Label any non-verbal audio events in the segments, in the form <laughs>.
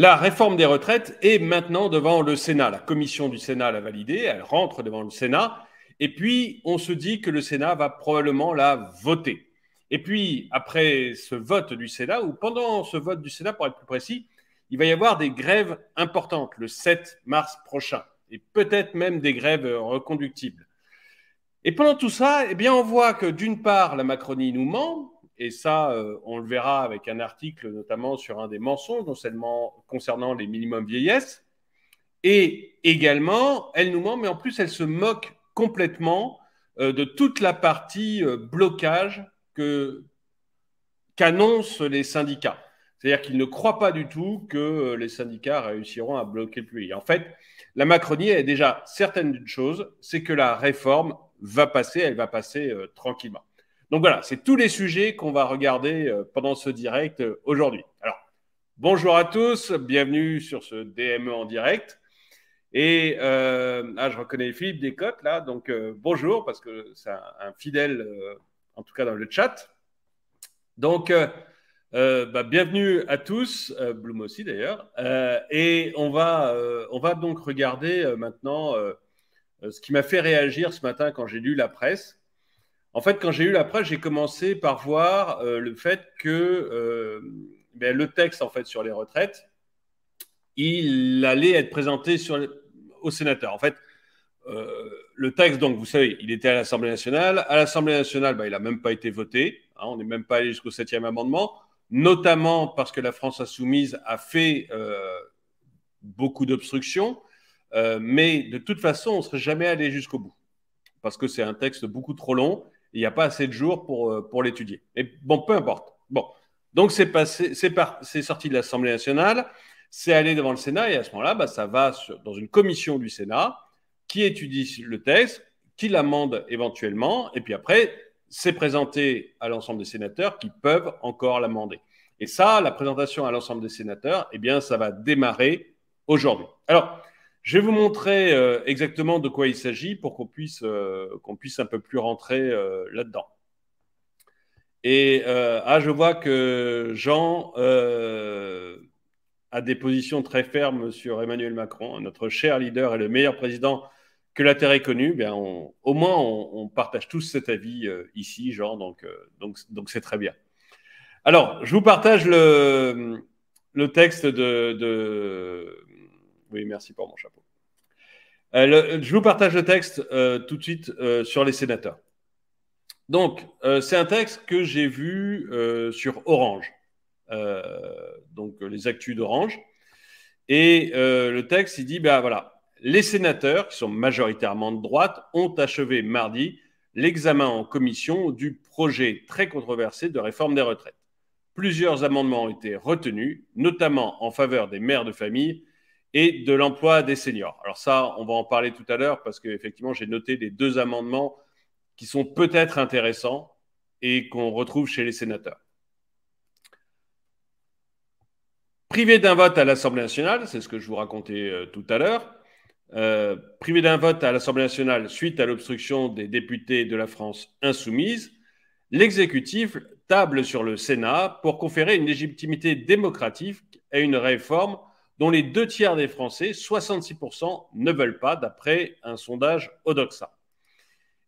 La réforme des retraites est maintenant devant le Sénat. La commission du Sénat l'a validée, elle rentre devant le Sénat. Et puis, on se dit que le Sénat va probablement la voter. Et puis, après ce vote du Sénat, ou pendant ce vote du Sénat, pour être plus précis, il va y avoir des grèves importantes le 7 mars prochain, et peut-être même des grèves reconductibles. Et pendant tout ça, eh bien, on voit que d'une part, la Macronie nous ment, et ça, euh, on le verra avec un article notamment sur un des mensonges, non seulement concernant les minimums vieillesse, et également, elle nous ment, mais en plus, elle se moque complètement euh, de toute la partie euh, blocage que qu'annoncent les syndicats. C'est-à-dire qu'ils ne croient pas du tout que les syndicats réussiront à bloquer le pays. En fait, la Macronie est déjà certaine d'une chose, c'est que la réforme va passer, elle va passer tranquillement. Donc voilà, c'est tous les sujets qu'on va regarder euh, pendant ce direct euh, aujourd'hui. Alors, bonjour à tous, bienvenue sur ce DME en direct. Et euh, ah, je reconnais Philippe Descotes là, donc bonjour parce que c'est un, fidèle, en tout cas dans le chat. Donc, bah, bienvenue à tous, Bloom aussi d'ailleurs. et on va, on va donc regarder maintenant ce qui m'a fait réagir ce matin quand j'ai lu la presse. En fait, quand j'ai eu la presse, j'ai commencé par voir euh, le fait que euh, ben, le texte en fait sur les retraites, il allait être présenté sur au sénateur. En fait, euh, le texte, donc, vous savez, il était à l'Assemblée nationale. À l'Assemblée nationale, ben, il n'a même pas été voté. Hein, on n'est même pas allé jusqu'au septième amendement, notamment parce que la France insoumise a fait beaucoup d'obstructions. mais de toute façon, on ne serait jamais allé jusqu'au bout parce que c'est un texte beaucoup trop long il n'y a pas assez de jours pour, euh, pour l'étudier. Mais bon, peu importe. Bon, donc c'est passé, c'est, sorti de l'Assemblée nationale, c'est allé devant le Sénat, et à ce moment-là, bah, ça va dans une commission du Sénat qui étudie le texte, qui l'amende éventuellement, et puis après, c'est présenté à l'ensemble des sénateurs qui peuvent encore l'amender. Et ça, la présentation à l'ensemble des sénateurs, eh bien, ça va démarrer aujourd'hui. Alors, je vais vous montrer euh, exactement de quoi il s'agit pour qu'on puisse, euh, qu'on puisse un peu plus rentrer euh, là-dedans. Et ah, je vois que Jean a des positions très fermes sur Emmanuel Macron. Notre cher leader et le meilleur président que la Terre ait connu. Bien, au moins, on, on, partage tous cet avis ici, Jean, donc donc, donc c'est très bien. Alors, je vous partage le, le texte de, de oui, merci pour mon chapeau. Euh, euh, je vous partage le texte euh, tout de suite sur les sénateurs. Donc, c'est un texte que j'ai vu sur Orange, donc les actus d'Orange. Et le texte, il dit, ben voilà, les sénateurs, qui sont majoritairement de droite, ont achevé mardi l'examen en commission du projet très controversé de réforme des retraites. Plusieurs amendements ont été retenus, notamment en faveur des mères de famille et de l'emploi des seniors. Alors ça, on va en parler tout à l'heure parce qu'effectivement, j'ai noté des deux amendements qui sont peut-être intéressants et qu'on retrouve chez les sénateurs. Privé d'un vote à l'Assemblée nationale, c'est ce que je vous racontais euh, tout à l'heure, euh, privé d'un vote à l'Assemblée nationale suite à l'obstruction des députés de la France insoumise, l'exécutif table sur le Sénat pour conférer une légitimité démocratique à une réforme dont les deux tiers des Français, 66%, ne veulent pas, d'après un sondage Odoxa.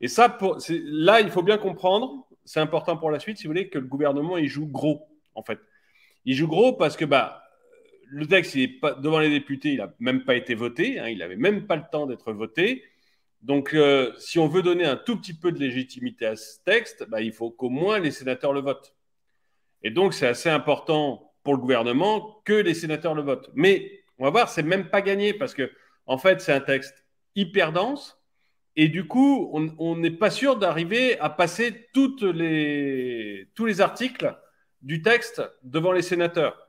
Et ça, là, il faut bien comprendre, c'est important pour la suite, si vous voulez, que le gouvernement, il joue gros, en fait. Il joue gros parce que bah, le texte, est pas, devant les députés, il n'a même pas été voté, hein, il n'avait même pas le temps d'être voté. Donc, euh, si on veut donner un tout petit peu de légitimité à ce texte, bah, il faut qu'au moins les sénateurs le votent. Et donc, c'est assez important pour le gouvernement que les sénateurs le votent. Mais on va voir, c'est même pas gagné parce que, en fait, c'est un texte hyper dense. Et du coup, on n'est pas sûr d'arriver à passer toutes les, tous les articles du texte devant les sénateurs.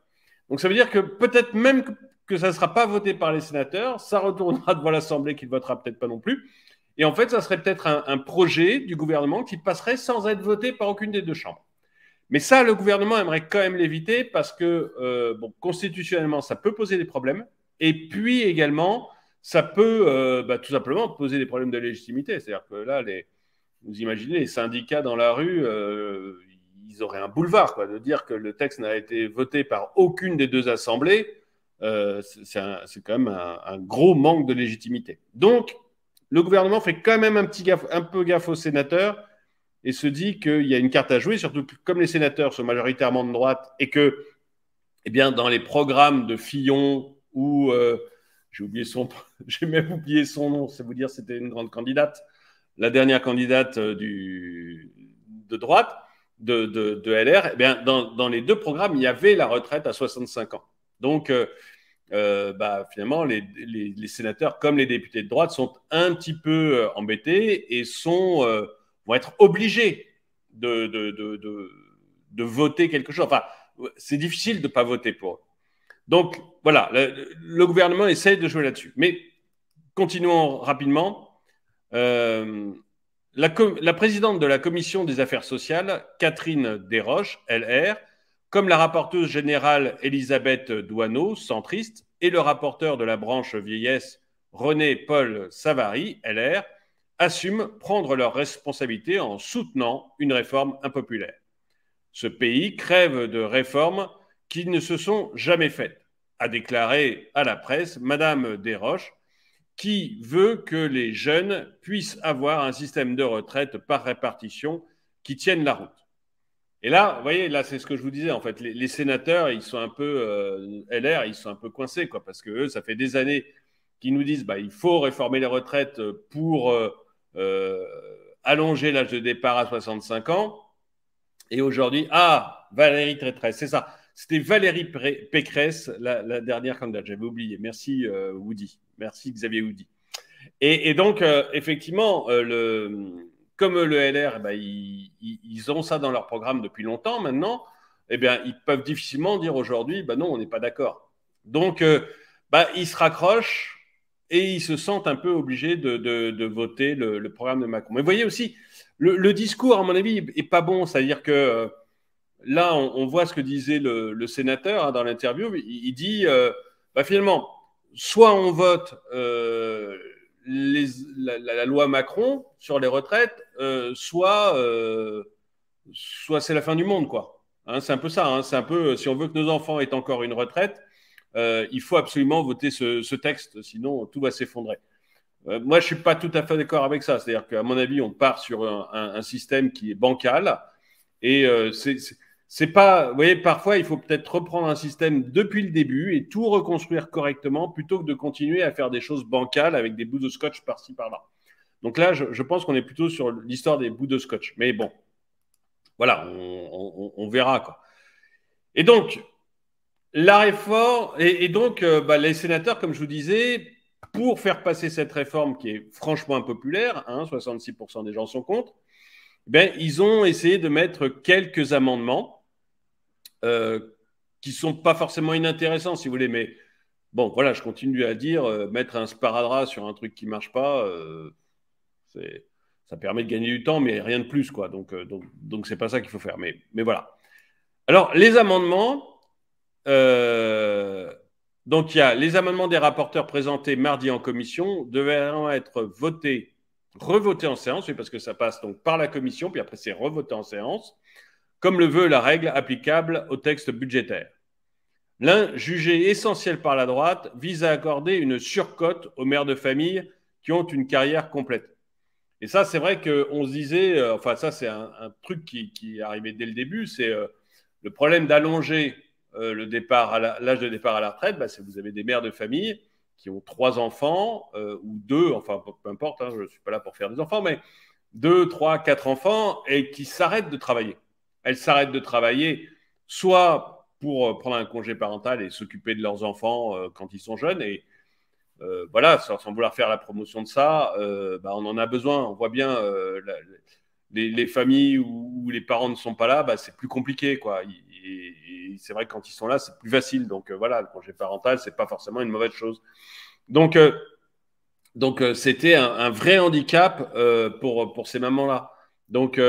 Donc ça veut dire que peut-être même que, ça ne sera pas voté par les sénateurs, ça retournera devant l'Assemblée qui ne votera peut-être pas non plus. Et en fait, ça serait peut-être un projet du gouvernement qui passerait sans être voté par aucune des deux chambres. Mais ça, le gouvernement aimerait quand même l'éviter parce que, euh, constitutionnellement, ça peut poser des problèmes. Et puis également, ça peut euh, bah, tout simplement poser des problèmes de légitimité. C'est-à-dire que là, les, vous imaginez les syndicats dans la rue, euh, ils auraient un boulevard de dire que le texte n'a été voté par aucune des deux assemblées. c'est quand même un, gros manque de légitimité. Donc, le gouvernement fait quand même un, petit gaffe, un peu gaffe aux sénateurs et se dit qu'il y a une carte à jouer, surtout comme les sénateurs sont majoritairement de droite et que, eh bien, dans les programmes de Fillon ou euh, j'ai oublié son, <laughs> j'ai même oublié son nom, c'est vous dire c'était une grande candidate, la dernière candidate euh, du, de droite de, de, LR, eh bien, dans, dans, les deux programmes, il y avait la retraite à 65 ans. Donc, euh, bah, finalement, les, les, les, sénateurs comme les députés de droite sont un petit peu embêtés et sont vont être obligés de, de, de, de voter quelque chose. Enfin, c'est difficile de ne pas voter pour eux. Donc voilà, le, gouvernement essaye de jouer là-dessus. Mais continuons rapidement. Euh, la, la, présidente de la commission des affaires sociales, Catherine Desroches, LR, comme la rapporteuse générale Elisabeth Douaneau, centriste, et le rapporteur de la branche vieillesse, René-Paul Savary, LR, assument prendre leurs responsabilités en soutenant une réforme impopulaire. Ce pays crève de réformes qui ne se sont jamais faites, a déclaré à la presse Madame Desroches, qui veut que les jeunes puissent avoir un système de retraite par répartition qui tienne la route. Et là, vous voyez, là, c'est ce que je vous disais. En fait, les, sénateurs, ils sont un peu euh, LR, ils sont un peu coincés, quoi, parce que eux, ça fait des années qu'ils nous disent, bah, il faut réformer les retraites pour euh, euh, allonger l'âge de départ à 65 ans. Et aujourd'hui, ah, Valérie Pécresse, c'est ça. C'était Valérie Pécresse, la, dernière candidate. J'avais oublié. Merci euh, Woody. Merci Xavier Woody. Et, donc, euh, effectivement, le, comme le LR, eh ben, ils, ont ça dans leur programme depuis longtemps maintenant, eh bien, ils peuvent difficilement dire aujourd'hui, bah non, on n'est pas d'accord. Donc, bah, ils se raccrochent et ils se sentent un peu obligés de, voter le, programme de Macron. Mais vous voyez aussi, le, discours, à mon avis, est pas bon. C'est-à-dire que euh, là, on, voit ce que disait le, sénateur hein, dans l'interview. Il, dit, euh, bah, finalement, soit on vote euh, la, loi Macron sur les retraites, soit, soit c'est la fin du monde, quoi. Hein, c'est un peu ça. Hein. c'est un peu, si on veut que nos enfants aient encore une retraite, euh, il faut absolument voter ce, texte, sinon tout va s'effondrer. Euh, moi, je suis pas tout à fait d'accord avec ça. C'est-à-dire qu'à mon avis, on part sur un, système qui est bancal. Et euh, c'est pas. Vous voyez, parfois, il faut peut-être reprendre un système depuis le début et tout reconstruire correctement plutôt que de continuer à faire des choses bancales avec des bouts de scotch par-ci, par-là. Donc là, je, pense qu'on est plutôt sur l'histoire des bouts de scotch. Mais bon, voilà, on, on verra. Quoi. Et donc, la réforme, et, donc euh, bah, les sénateurs, comme je vous disais, pour faire passer cette réforme qui est franchement impopulaire, hein, 66% des gens sont contre, ben, ils ont essayé de mettre quelques amendements euh, qui ne sont pas forcément inintéressants, si vous voulez, mais bon, voilà, je continue à dire, euh, mettre un sparadrap sur un truc qui ne marche pas, euh, c'est ça permet de gagner du temps, mais rien de plus, quoi. Donc, euh, donc, c'est pas ça qu'il faut faire. Mais, mais voilà. Alors, les amendements, euh, donc il y a les amendements des rapporteurs présentés mardi en commission devront être votés, revotés en séance, parce que ça passe donc par la commission, puis après c'est revoté en séance, comme le veut la règle applicable au texte budgétaire. L'un, jugé essentiel par la droite, vise à accorder une surcote aux mères de famille qui ont une carrière complète. Et ça, c'est vrai qu'on se disait, euh, enfin ça c'est un, truc qui, est arrivé dès le début, c'est euh, le problème d'allonger euh, le départ à l'âge de départ à la retraite, bah, vous avez des mères de famille qui ont trois enfants euh, ou deux, enfin peu importe, hein, je ne suis pas là pour faire des enfants, mais deux, trois, quatre enfants et qui s'arrêtent de travailler. Elles s'arrêtent de travailler soit pour euh, prendre un congé parental et s'occuper de leurs enfants quand ils sont jeunes et voilà, sans vouloir faire la promotion de ça, bah, on en a besoin. On voit bien les, familles où, les parents ne sont pas là, bah, c'est plus compliqué. Quoi et, c'est vrai que quand ils sont là, c'est plus facile. Donc euh, voilà, le congé parental, c'est pas forcément une mauvaise chose. Donc euh, donc euh, c'était un, vrai handicap pour pour ces mamans-là. Donc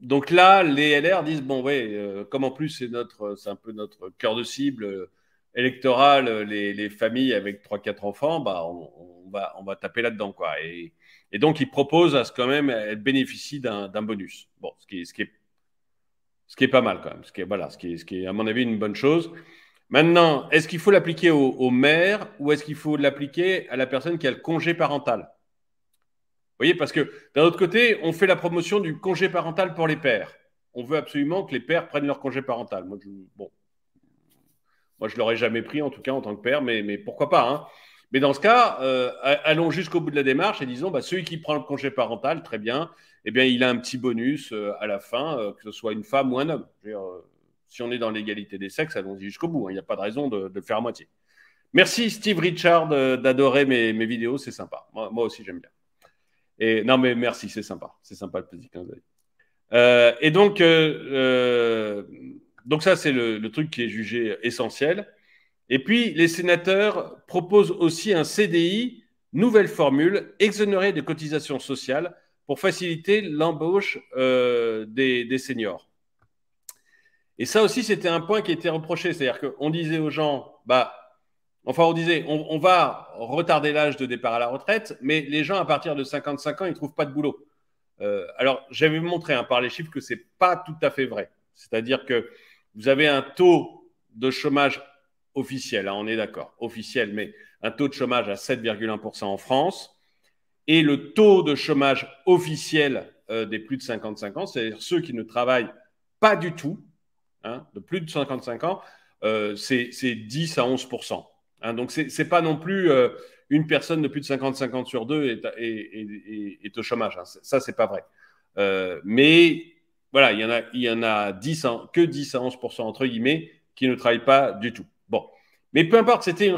donc là, les LR disent bon ouais, comme en plus c'est notre c'est un peu notre cœur de cible électoral les, les, familles avec 3-4 enfants, bah, on, va, on va taper là-dedans. Quoi. Et, donc, ils proposent à ce quand même, elles bénéficient d'un, bonus. Bon, ce qui, ce qui est ce qui est pas mal quand même. Ce qui est, voilà, ce à mon avis une bonne chose. Maintenant, est-ce qu'il faut l'appliquer aux mères ou est-ce qu'il faut l'appliquer à la personne qui a le congé parental Vous voyez, parce que d'un autre côté, on fait la promotion du congé parental pour les pères. On veut absolument que les pères prennent leur congé parental. Moi, je, bon, l'aurais jamais pris en tout cas en tant que père, mais, pourquoi pas hein. mais dans ce cas, euh, allons jusqu'au bout de la démarche et disons, bah, celui qui prend le congé parental, très bien, eh bien, il a un petit bonus euh, à la fin, euh, que ce soit une femme ou un homme. Euh, si on est dans l'égalité des sexes, allons-y jusqu'au bout. Hein. Il n'y a pas de raison de, faire à moitié. Merci Steve Richard d'adorer mes, vidéos, c'est sympa. Moi, aussi, j'aime bien. Et non, mais merci, c'est sympa. C'est sympa le petit clin et donc, donc ça, c'est le, truc qui est jugé essentiel. Et puis, les sénateurs proposent aussi un CDI, nouvelle formule, exonéré de cotisations sociales pour faciliter l'embauche euh, des, seniors. Et ça aussi, c'était un point qui était reproché. C'est-à-dire qu'on disait aux gens, bah, enfin, on disait, on, va retarder l'âge de départ à la retraite, mais les gens, à partir de 55 ans, ils ne trouvent pas de boulot. Euh, alors, j'avais montré hein, par les chiffres que ce n'est pas tout à fait vrai. C'est-à-dire que vous avez un taux de chômage officiel, hein, on est d'accord, officiel, mais un taux de chômage à 7,1% en France et le taux de chômage officiel euh, des plus de 55 ans, c'est-à-dire ceux qui ne travaillent pas du tout, hein, de plus de 55 ans, euh, c'est 10 à 11 hein, Donc, ce n'est pas non plus euh, une personne de plus de 55 ans sur deux est, est, au chômage. Hein, ça, ce n'est pas vrai. Euh, mais voilà, il y en a, il y en a 10 à, que 10 à 11 entre guillemets qui ne travaillent pas du tout. Bon. Mais peu importe, c'était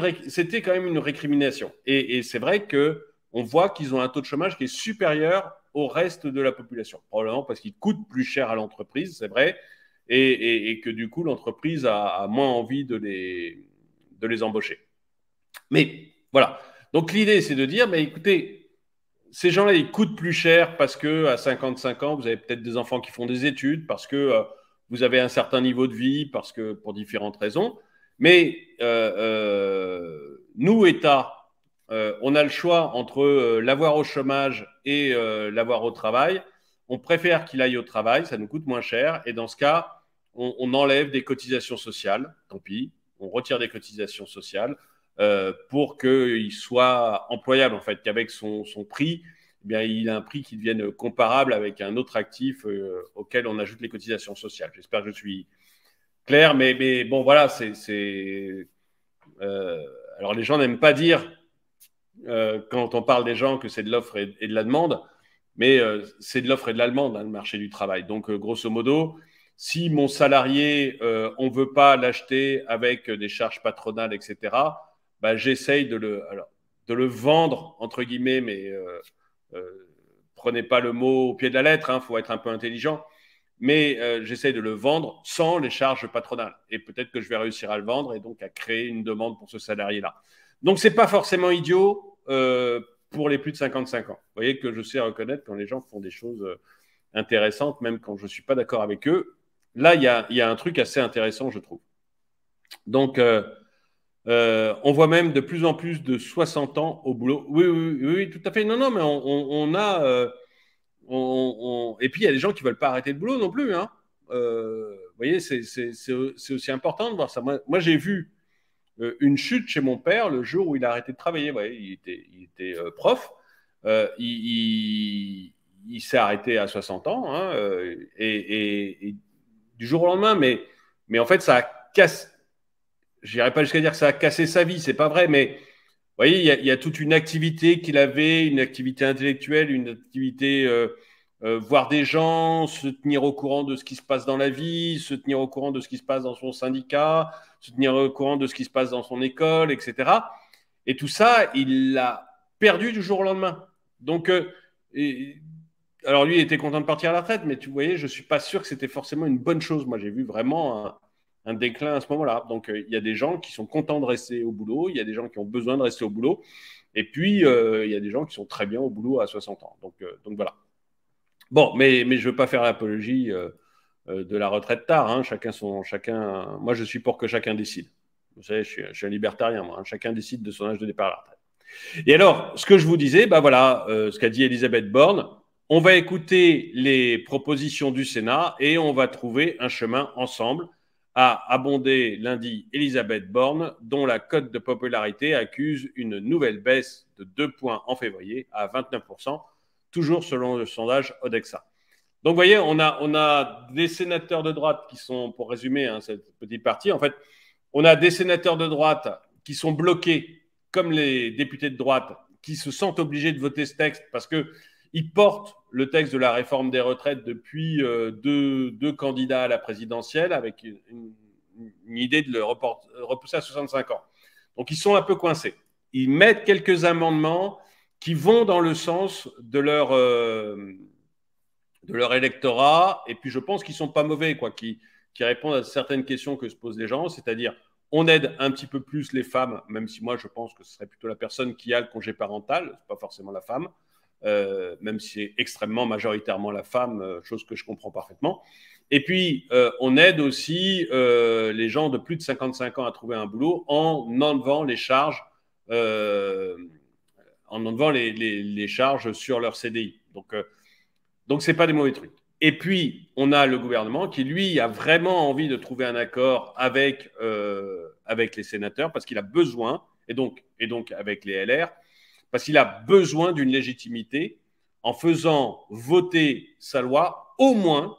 quand même une récrimination. Et, et c'est vrai que on voit qu'ils ont un taux de chômage qui est supérieur au reste de la population. Probablement parce qu'ils coûtent plus cher à l'entreprise, c'est vrai, et, que du coup, l'entreprise a, moins envie de les, de les embaucher. Mais voilà. Donc l'idée, c'est de dire, mais écoutez, ces gens-là, ils coûtent plus cher parce que à 55 ans, vous avez peut-être des enfants qui font des études, parce que euh, vous avez un certain niveau de vie, parce que pour différentes raisons. Mais euh, euh, nous, État, euh, on a le choix entre euh, l'avoir au chômage et euh, l'avoir au travail. On préfère qu'il aille au travail, ça nous coûte moins cher. Et dans ce cas, on, enlève des cotisations sociales, tant pis, on retire des cotisations sociales pour qu'il soit employable, en fait, qu'avec son, prix, eh bien, il a un prix qui devienne comparable avec un autre actif auquel on ajoute les cotisations sociales. J'espère que je suis clair, mais, mais bon, voilà, c'est. alors les gens n'aiment pas dire euh, quand on parle des gens que c'est de l'offre et, de la demande, mais euh, c'est de l'offre et de la demande, hein, le marché du travail. Donc, euh, grosso modo, si mon salarié, on ne veut pas l'acheter avec des charges patronales, etc., bah, j'essaye de le, vendre, entre guillemets, mais prenez pas le mot au pied de la lettre, il hein, faut être un peu intelligent, mais j'essaye de le vendre sans les charges patronales. Et peut-être que je vais réussir à le vendre et donc à créer une demande pour ce salarié-là. Donc, ce n'est pas forcément idiot euh, pour les plus de 55 ans. Vous voyez que je sais reconnaître quand les gens font des choses euh, intéressantes, même quand je ne suis pas d'accord avec eux. Là, il y, a, un truc assez intéressant, je trouve. Donc, euh, on voit même de plus en plus de 60 ans au boulot. Oui, oui, oui, tout à fait. Non, non, mais on, a. Et puis, il y a des gens qui ne veulent pas arrêter le boulot non plus. Hein. vous voyez, c'est aussi important de voir ça. moi j'ai vu euh, une chute chez mon père le jour où il a arrêté de travailler. il était, euh, prof. Euh, il, s'est arrêté à 60 ans hein, et, du jour au lendemain. Mais, en fait, ça a cassé. J'irai pas jusqu'à dire ça a cassé sa vie, c'est pas vrai, mais vous voyez, il y, a, toute une activité qu'il avait, une activité intellectuelle, une activité voir des gens, se tenir au courant de ce qui se passe dans la vie, se tenir au courant de ce qui se passe dans son syndicat, se tenir au courant de ce qui se passe dans son école, etc. Et tout ça, il l'a perdu du jour au lendemain. Donc, euh, et, alors lui, il était content de partir à la retraite, mais tu voyais, je ne suis pas sûr que c'était forcément une bonne chose. Moi, j'ai vu vraiment un, déclin à ce moment-là. Donc, euh, il y a des gens qui sont contents de rester au boulot, il y a des gens qui ont besoin de rester au boulot, et puis, euh, il y a des gens qui sont très bien au boulot à 60 ans. Donc, donc voilà. Bon, mais, mais je ne veux pas faire l'apologie euh, de la retraite tard. Hein. Chacun son, chacun. Moi, je suis pour que chacun décide. Vous savez, je suis, un libertarien, moi. Hein. Chacun décide de son âge de départ à la retraite. Et alors, ce que je vous disais, bah voilà, euh, ce qu'a dit Elisabeth Borne. On va écouter les propositions du Sénat et on va trouver un chemin ensemble à abonder lundi Elisabeth Borne, dont la cote de popularité accuse une nouvelle baisse de 2 points en février à 29%, toujours selon le sondage Odexa. Donc, vous voyez, on a, des sénateurs de droite qui sont, pour résumer hein, cette petite partie, en fait, on a des sénateurs de droite qui sont bloqués, comme les députés de droite, qui se sentent obligés de voter ce texte parce qu'ils portent le texte de la réforme des retraites depuis euh, deux, candidats à la présidentielle avec une, idée de le repousser à 65 ans. Donc, ils sont un peu coincés. Ils mettent quelques amendements qui vont dans le sens de leur... Euh, de leur électorat. Et puis, je pense qu'ils ne sont pas mauvais, quoi, qui, qui répondent à certaines questions que se posent les gens, c'est-à-dire on aide un petit peu plus les femmes, même si moi je pense que ce serait plutôt la personne qui a le congé parental, pas forcément la femme, euh, même si c'est extrêmement majoritairement la femme, euh, chose que je comprends parfaitement. Et puis, euh, on aide aussi les gens de plus de 55 ans à trouver un boulot en enlevant les charges, en enlevant les, les, charges sur leur CDI. Donc, donc, ce n'est pas des mauvais trucs. Et puis, on a le gouvernement qui, lui, a vraiment envie de trouver un accord avec, euh, avec les sénateurs parce qu'il a besoin, et donc, et donc avec les LR, parce qu'il a besoin d'une légitimité en faisant voter sa loi au moins,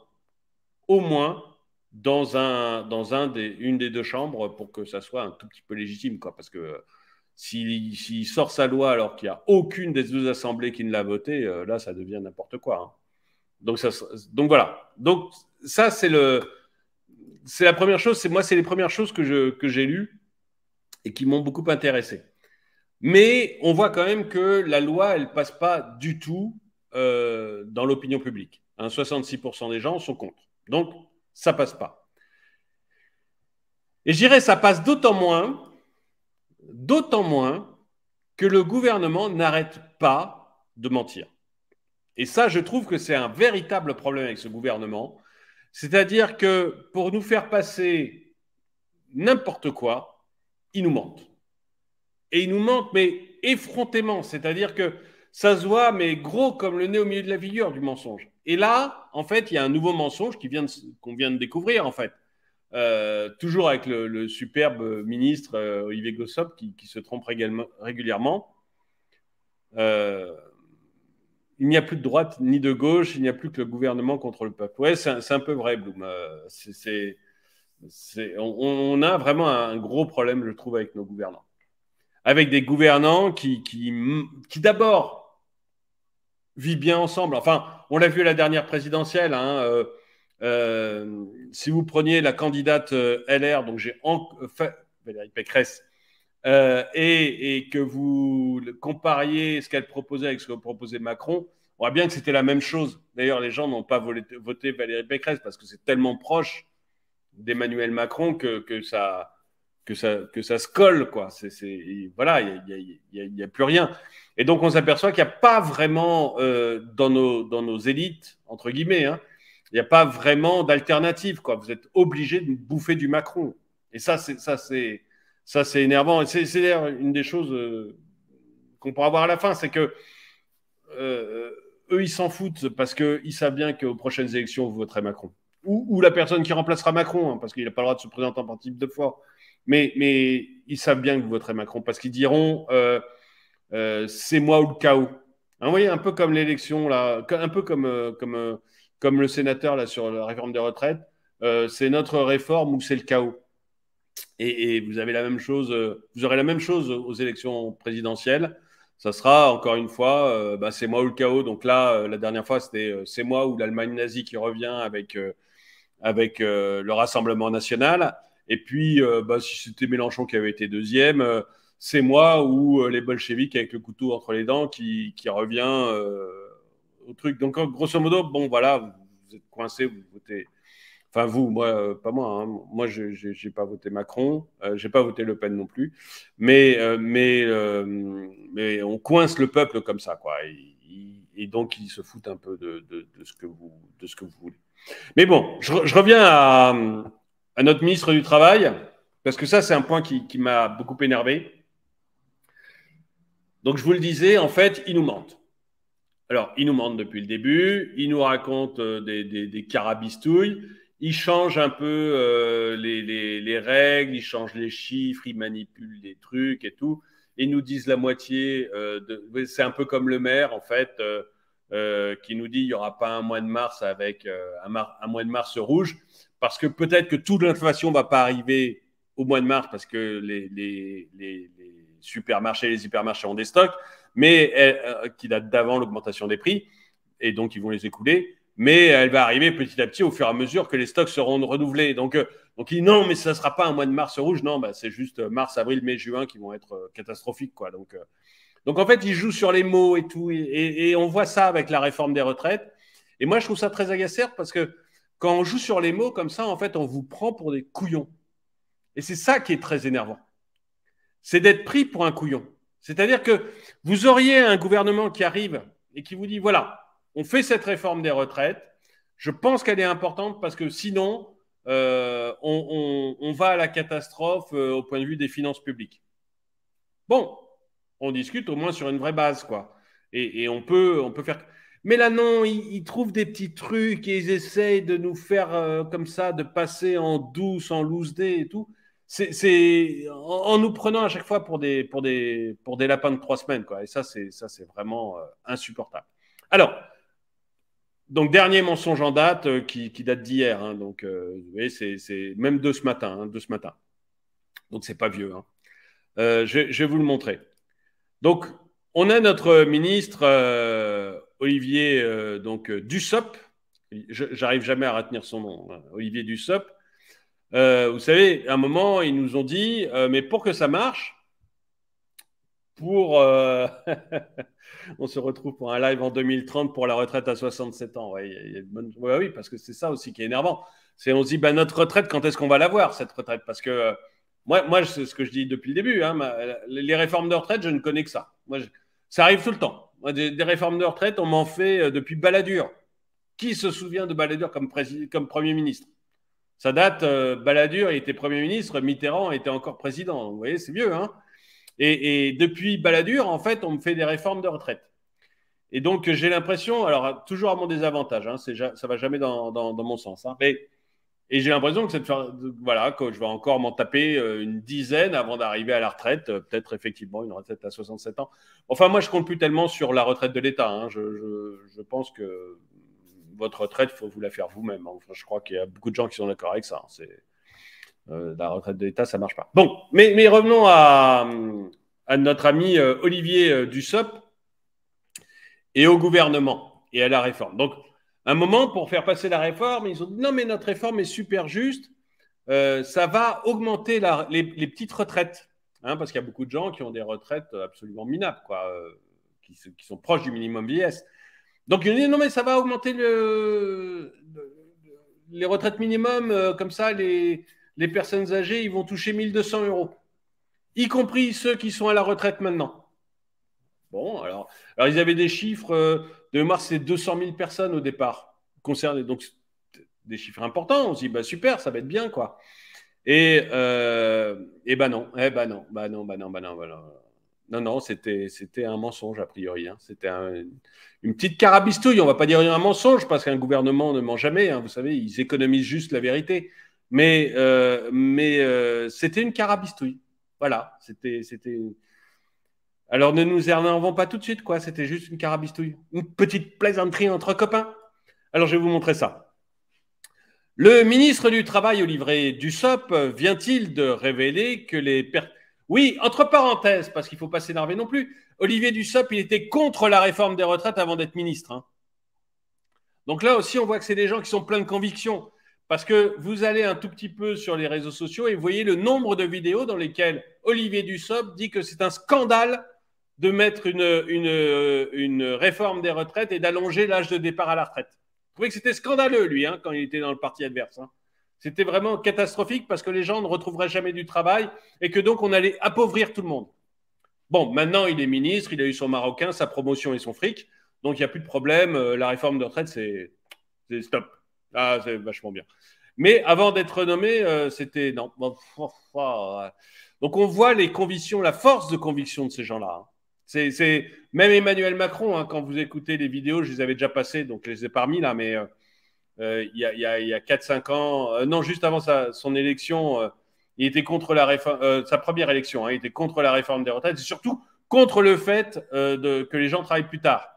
au moins dans, un, dans un des, une des deux chambres pour que ça soit un tout petit peu légitime. Quoi, parce que euh, s'il sort sa loi alors qu'il n'y a aucune des deux assemblées qui ne l'a votée, euh, là, ça devient n'importe quoi. Hein. Donc, voilà. Donc ça, c'est le, c'est la première chose. C'est moi, c'est les premières choses que je, que j'ai lues et qui m'ont beaucoup intéressé. Mais on voit quand même que la loi, elle passe pas du tout euh, dans l'opinion publique. 66% hein. des gens sont contre. Donc ça passe pas. Et je dirais, ça passe d'autant moins, d'autant moins que le gouvernement n'arrête pas de mentir. Et ça, je trouve que c'est un véritable problème avec ce gouvernement. C'est-à-dire que pour nous faire passer n'importe quoi, il nous mentent. Et il nous ment, mais effrontément. C'est-à-dire que ça se voit, mais gros comme le nez au milieu de la vigueur du mensonge. Et là, en fait, il y a un nouveau mensonge qu'on vient, de découvrir, en fait. Euh, toujours avec le, superbe ministre euh, Olivier Gossop qui, qui se trompe régulièrement. Euh, il n'y a plus de droite ni de gauche, il n'y a plus que le gouvernement contre le peuple. Oui, c'est un, peu vrai, Blum. Euh, on, a vraiment un gros problème, je trouve, avec nos gouvernants. Avec des gouvernants qui, qui, d'abord, vivent bien ensemble. Enfin, on l'a vu à la dernière présidentielle. Hein, euh, euh, si vous preniez la candidate LR, donc j'ai Valérie Pécresse, euh, et, que vous compariez ce qu'elle proposait avec ce que proposait Macron, on voit bien que c'était la même chose. D'ailleurs, les gens n'ont pas voté Valérie Pécresse parce que c'est tellement proche d'Emmanuel Macron que, ça, que, ça, que ça se colle. Quoi. C'est, voilà, il n'y a, plus rien. Et donc, on s'aperçoit qu'il n'y a pas vraiment euh, dans, nos, dans nos élites, entre guillemets, hein, il n'y a pas vraiment d'alternative. Quoi. Vous êtes obligé de bouffer du Macron. Et ça, c'est, ça, c'est, ça, c'est énervant. c'est, une des choses euh, qu'on pourra voir à la fin, c'est que euh, eux, ils s'en foutent parce qu'ils savent bien qu'aux prochaines élections, vous voterez Macron. Ou, la personne qui remplacera Macron, hein, parce qu'il n'a pas le droit de se présenter en partie deux fois. Mais, ils savent bien que vous voterez Macron parce qu'ils diront euh, c'est moi ou le chaos. Hein, vous voyez, un peu comme l'élection, là, un peu comme, comme le sénateur là, sur la réforme des retraites, c'est notre réforme ou c'est le chaos. Et, vous avez la même chose, euh, vous aurez la même chose aux élections présidentielles. Ça sera encore une fois, euh, bah, c'est moi ou le chaos. Donc là, euh, la dernière fois, c'était c'est moi ou l'Allemagne nazie qui revient avec, avec le Rassemblement national. Et puis, bah, si c'était Mélenchon qui avait été deuxième, c'est moi ou les bolcheviks avec le couteau entre les dents qui, qui revient au truc. Donc, grosso modo, bon, voilà, vous, vous êtes coincé, vous votez Enfin, vous, moi, euh, pas moi. Hein. Moi, je n'ai pas voté Macron. Euh, je n'ai pas voté Le Pen non plus. Mais, euh, mais, mais on coince le peuple comme ça, quoi. Et, donc, ils se foutent un peu de, ce, que vous, de ce que vous voulez. Mais bon, je, reviens à, à, notre ministre du Travail, parce que ça, c'est un point qui, m'a beaucoup énervé. Donc, je vous le disais, en fait, il nous ment. Alors, il nous ment depuis le début, il nous raconte des, des carabistouilles, il change un peu euh, les, les, règles, ils change les chiffres, il manipule les trucs et tout. Et nous disent la moitié. Euh, c'est un peu comme le maire, en fait, euh, qui nous dit il y aura pas un mois de mars avec un, un, mois de mars rouge, parce que peut-être que toute l'inflation ne va pas arriver au mois de mars, parce que les, les, les supermarchés, les hypermarchés ont des stocks, mais qui datent d'avant l'augmentation des prix, et donc ils vont les écouler mais elle va arriver petit à petit au fur et à mesure que les stocks seront renouvelés. Donc, euh, donc non, mais ça ne sera pas un mois de mars rouge. Non, bah, c'est juste euh, mars, avril, mai, juin qui vont être euh, catastrophiques. Quoi. Donc, donc en fait, il joue sur les mots et tout. Et, et, on voit ça avec la réforme des retraites. Et moi, je trouve ça très agaçant parce que quand on joue sur les mots comme ça, en fait, on vous prend pour des couillons. Et c'est ça qui est très énervant. C'est d'être pris pour un couillon. C'est-à-dire que vous auriez un gouvernement qui arrive et qui vous dit, voilà, on fait cette réforme des retraites. Je pense qu'elle est importante parce que sinon, euh, on, va à la catastrophe euh, au point de vue des finances publiques. Bon, on discute au moins sur une vraie base, quoi. Et, on, peut, on peut faire. Mais là, non, ils, trouvent des petits trucs et ils essayent de nous faire euh, comme ça, de passer en douce, en loose day et tout. C'est en, en, nous prenant à chaque fois pour des, pour des, pour des lapins de trois semaines, quoi. Et ça, c'est vraiment insupportable. Alors, donc, dernier mensonge en date euh, qui, date d'hier. Hein. donc, euh, vous voyez, c'est même de ce matin. Hein, de ce matin. Donc, c'est pas vieux. Hein. Euh, je, vais vous le montrer. Donc, on a notre ministre Olivier donc, je J'arrive jamais à retenir son nom. Olivier Dussop. vous savez, à un moment, ils nous ont dit mais pour que ça marche, pour. <laughs> on se retrouve pour un live en 2030 pour la retraite à 67 ans. oui, parce que c'est ça aussi qui est énervant. C'est on se dit, ben, notre retraite, quand est-ce qu'on va l'avoir, cette retraite Parce que euh, moi, moi c'est ce que je dis depuis le début. Hein, les réformes de retraite, je ne connais que ça. ça arrive tout le temps. des, réformes de retraite, on m'en fait euh, depuis Baladur. Qui se souvient de Baladur comme, Premier ministre Ça date, Baladur euh, Balladur il était Premier ministre, Mitterrand était encore président. Vous voyez, c'est vieux. Hein et, depuis Balladur, en fait, on me fait des réformes de retraite. Et donc, j'ai l'impression, alors toujours à mon désavantage, hein, ne ça va jamais dans, mon sens, hein, mais, et j'ai l'impression que, cette, voilà, que je vais encore m'en taper euh, une dizaine avant d'arriver à la retraite, euh, peut-être effectivement une retraite à 67 ans. Enfin, moi, je compte plus tellement sur la retraite de l'État. Hein, je, pense que votre retraite, il faut vous la faire vous-même. Hein. Enfin, je crois qu'il y a beaucoup de gens qui sont d'accord avec ça. c'est euh, la retraite de l'État, ça ne marche pas. Bon, mais, revenons à, notre ami euh, Olivier euh, Dussop et au gouvernement et à la réforme. Donc, un moment pour faire passer la réforme, ils ont dit non, mais notre réforme est super juste. ça va augmenter les, petites retraites, hein, parce qu'il y a beaucoup de gens qui ont des retraites absolument minables, quoi, qui, sont proches du minimum vieillesse. Donc ils ont dit non, mais ça va augmenter les retraites minimum, comme ça, les, les personnes âgées, ils vont toucher 1200 euros, y compris ceux qui sont à la retraite maintenant. Bon, alors, alors ils avaient des chiffres euh, de mars, c'est 200 000 personnes au départ concernées, donc des chiffres importants. On se dit, bah super, ça va être bien, quoi. Et, euh, et ben non, et eh ben bah non, bah non, bah non, bah ben non, bah non. Non, c'était, c'était un mensonge, a priori. Hein. C'était une petite carabistouille. On va pas dire un mensonge, parce qu'un gouvernement ne ment jamais. Hein. Vous savez, ils économisent juste la vérité. Mais, euh, mais euh, c'était une carabistouille. Voilà, c'était. Alors ne nous énervons pas tout de suite, quoi. C'était juste une carabistouille. Une petite plaisanterie entre copains. Alors je vais vous montrer ça. Le ministre du Travail, Olivier Dussopt, vient-il de révéler que les... pertes, Oui, entre parenthèses, parce qu'il ne faut pas s'énerver non plus, Olivier Dussopt, il était contre la réforme des retraites avant d'être ministre. Hein. Donc là aussi, on voit que c'est des gens qui sont pleins de convictions. Parce que vous allez un tout petit peu sur les réseaux sociaux et vous voyez le nombre de vidéos dans lesquelles Olivier Dussopt dit que c'est un scandale de mettre une, réforme des retraites et d'allonger l'âge de départ à la retraite. Vous trouvez que c'était scandaleux, lui, hein, quand il était dans le parti adverse. Hein. C'était vraiment catastrophique parce que les gens ne retrouveraient jamais du travail et que donc on allait appauvrir tout le monde. Bon, maintenant il est ministre, il a eu son marocain, sa promotion et son fric, donc il n'y a plus de problème. Euh, la réforme de retraite, c'est stop. Ah, c'est vachement bien. Mais avant d'être nommé, euh, c'était. Euh. Donc on voit les convictions, la force de conviction de ces gens-là. Hein. C'est même Emmanuel Macron, hein, quand vous écoutez les vidéos, je les avais déjà passées, donc je les ai parmi là, mais euh, il y a, 4-5 ans, non, juste avant sa, son élection, il était contre la réforme, sa première élection, hein, il était contre la réforme des retraites, et surtout contre le fait de, que les gens travaillent plus tard.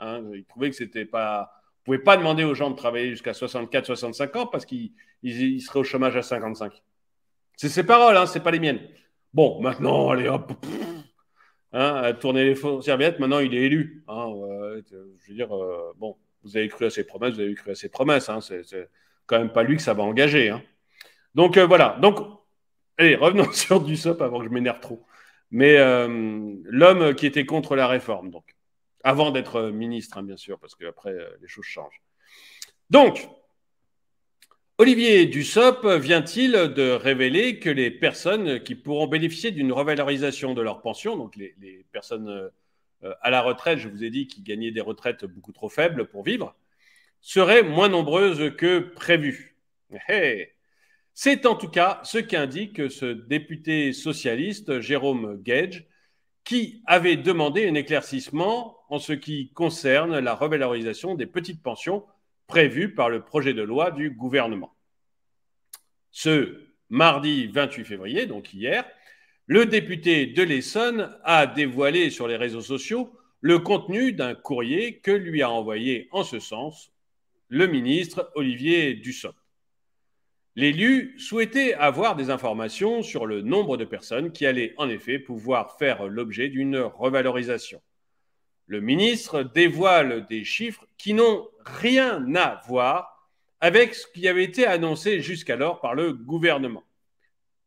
il trouvait que c'était pas vous ne pouvez pas demander aux gens de travailler jusqu'à 64, 65 ans parce qu'ils seraient au chômage à 55. C'est ses paroles, hein, ce n'est pas les miennes. Bon, maintenant, allez hop, hein, tourner les serviettes, maintenant il est élu. Hein, je veux dire, euh, bon, vous avez cru à ses promesses, vous avez cru à ses promesses. Hein, c'est quand même pas lui que ça va engager. Donc euh, voilà. Donc, allez, revenons <laughs> sur du sop avant que je m'énerve trop. Mais euh, l'homme qui était contre la réforme, donc. Avant d'être euh, ministre, hein, bien sûr, parce qu'après, euh, les choses changent. Donc, Olivier Dussop vient-il de révéler que les personnes qui pourront bénéficier d'une revalorisation de leur pension, donc les, personnes euh, à la retraite, je vous ai dit, qui gagnaient des retraites beaucoup trop faibles pour vivre, seraient moins nombreuses que prévues eh, eh. C'est en tout cas ce qu'indique ce député socialiste Jérôme Gage qui avait demandé un éclaircissement en ce qui concerne la revalorisation des petites pensions prévues par le projet de loi du gouvernement. Ce mardi 28 février, donc hier, le député de l'Essonne a dévoilé sur les réseaux sociaux le contenu d'un courrier que lui a envoyé en ce sens le ministre Olivier Dussopt. L'élu souhaitait avoir des informations sur le nombre de personnes qui allaient en effet pouvoir faire l'objet d'une revalorisation. Le ministre dévoile des chiffres qui n'ont rien à voir avec ce qui avait été annoncé jusqu'alors par le gouvernement.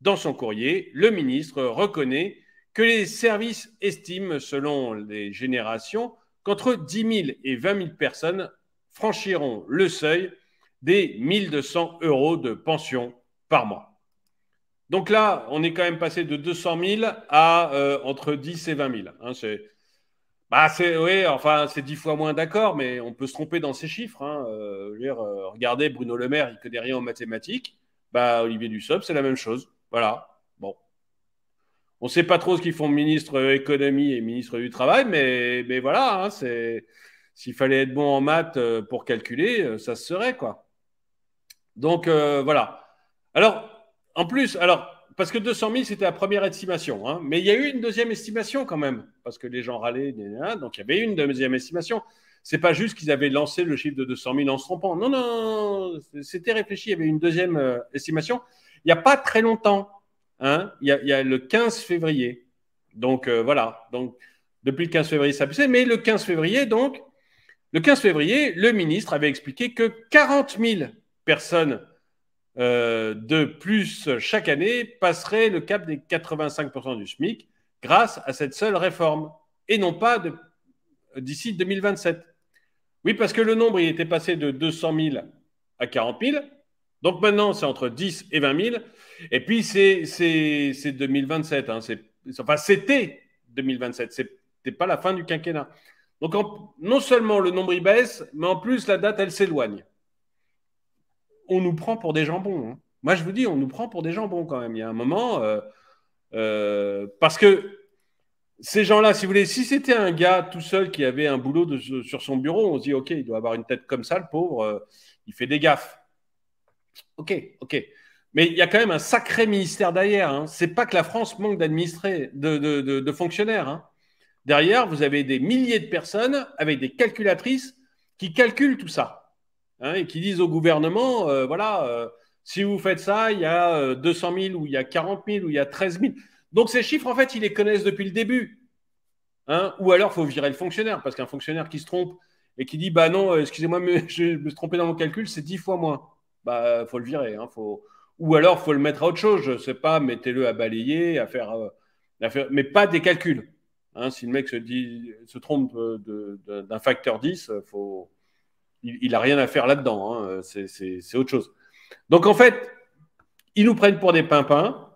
Dans son courrier, le ministre reconnaît que les services estiment, selon les générations, qu'entre 10 000 et 20 000 personnes franchiront le seuil des 1200 euros de pension par mois. Donc là, on est quand même passé de 200 000 à euh, entre 10 et 20 000. Hein, c'est, bah c'est, oui, enfin, c'est 10 fois moins d'accord, mais on peut se tromper dans ces chiffres. Hein, euh, euh, regardez, Bruno Le Maire, il ne connaît rien en mathématiques. Bah, Olivier Dussopt, c'est la même chose. Voilà. Bon. On ne sait pas trop ce qu'ils font ministre économie et ministre du travail, mais, mais voilà. Hein, c'est, s'il fallait être bon en maths pour calculer, ça se serait, quoi. Donc euh, voilà. Alors, en plus, alors, parce que 200 000, c'était la première estimation, hein. mais il y a eu une deuxième estimation quand même, parce que les gens râlaient, donc il y avait une deuxième estimation. C'est pas juste qu'ils avaient lancé le chiffre de 200 000 en se trompant. Non, non, c'était réfléchi, il y avait une deuxième euh, estimation. Il n'y a pas très longtemps, hein, il, y a, le 15 février. Donc euh, voilà, donc depuis le 15 février, ça poussait, mais le 15 février, donc, le 15 février, le ministre avait expliqué que 40 000 personnes euh, de plus chaque année passerait le cap des 85% du SMIC grâce à cette seule réforme et non pas d'ici 2027. Oui, parce que le nombre, il était passé de 200 000 à 40 000. Donc maintenant, c'est entre 10 et 20 000. Et puis, c'est 2027. Hein. enfin, c'était 2027. Ce n'était pas la fin du quinquennat. Donc, non seulement le nombre y baisse, mais en plus, la date, elle s'éloigne on nous prend pour des jambons. Hein. Moi, je vous dis, on nous prend pour des jambons quand même. Il y a un moment, euh, euh, parce que ces gens-là, si vous voulez, si c'était un gars tout seul qui avait un boulot sur son bureau, on se dit, OK, il doit avoir une tête comme ça, le pauvre, euh, il fait des gaffes. OK, OK. Mais il y a quand même un sacré ministère derrière. Hein. Ce n'est pas que la France manque d'administrés, de, fonctionnaires. Hein. Derrière, vous avez des milliers de personnes avec des calculatrices qui calculent tout ça. Hein, et qui disent au gouvernement, euh, voilà, euh, si vous faites ça, il y a 200 euh, 000 ou il y a 40 000 ou il y a 13 000. Donc ces chiffres, en fait, ils les connaissent depuis le début. Hein. ou alors, il faut virer le fonctionnaire, parce qu'un fonctionnaire qui se trompe et qui dit, bah non, excusez-moi, mais <laughs> je me suis trompé dans mon calcul, c'est 10 fois moins. Bah, faut le virer. Hein, ou alors, il faut le mettre à autre chose. Je ne sais pas, mettez-le à balayer, à faire, mais pas des calculs. si le mec se, dit, se trompe d'un facteur 10, il faut, il n'a rien à faire là-dedans. Hein. C'est autre chose. Donc en fait, ils nous prennent pour des pimpins,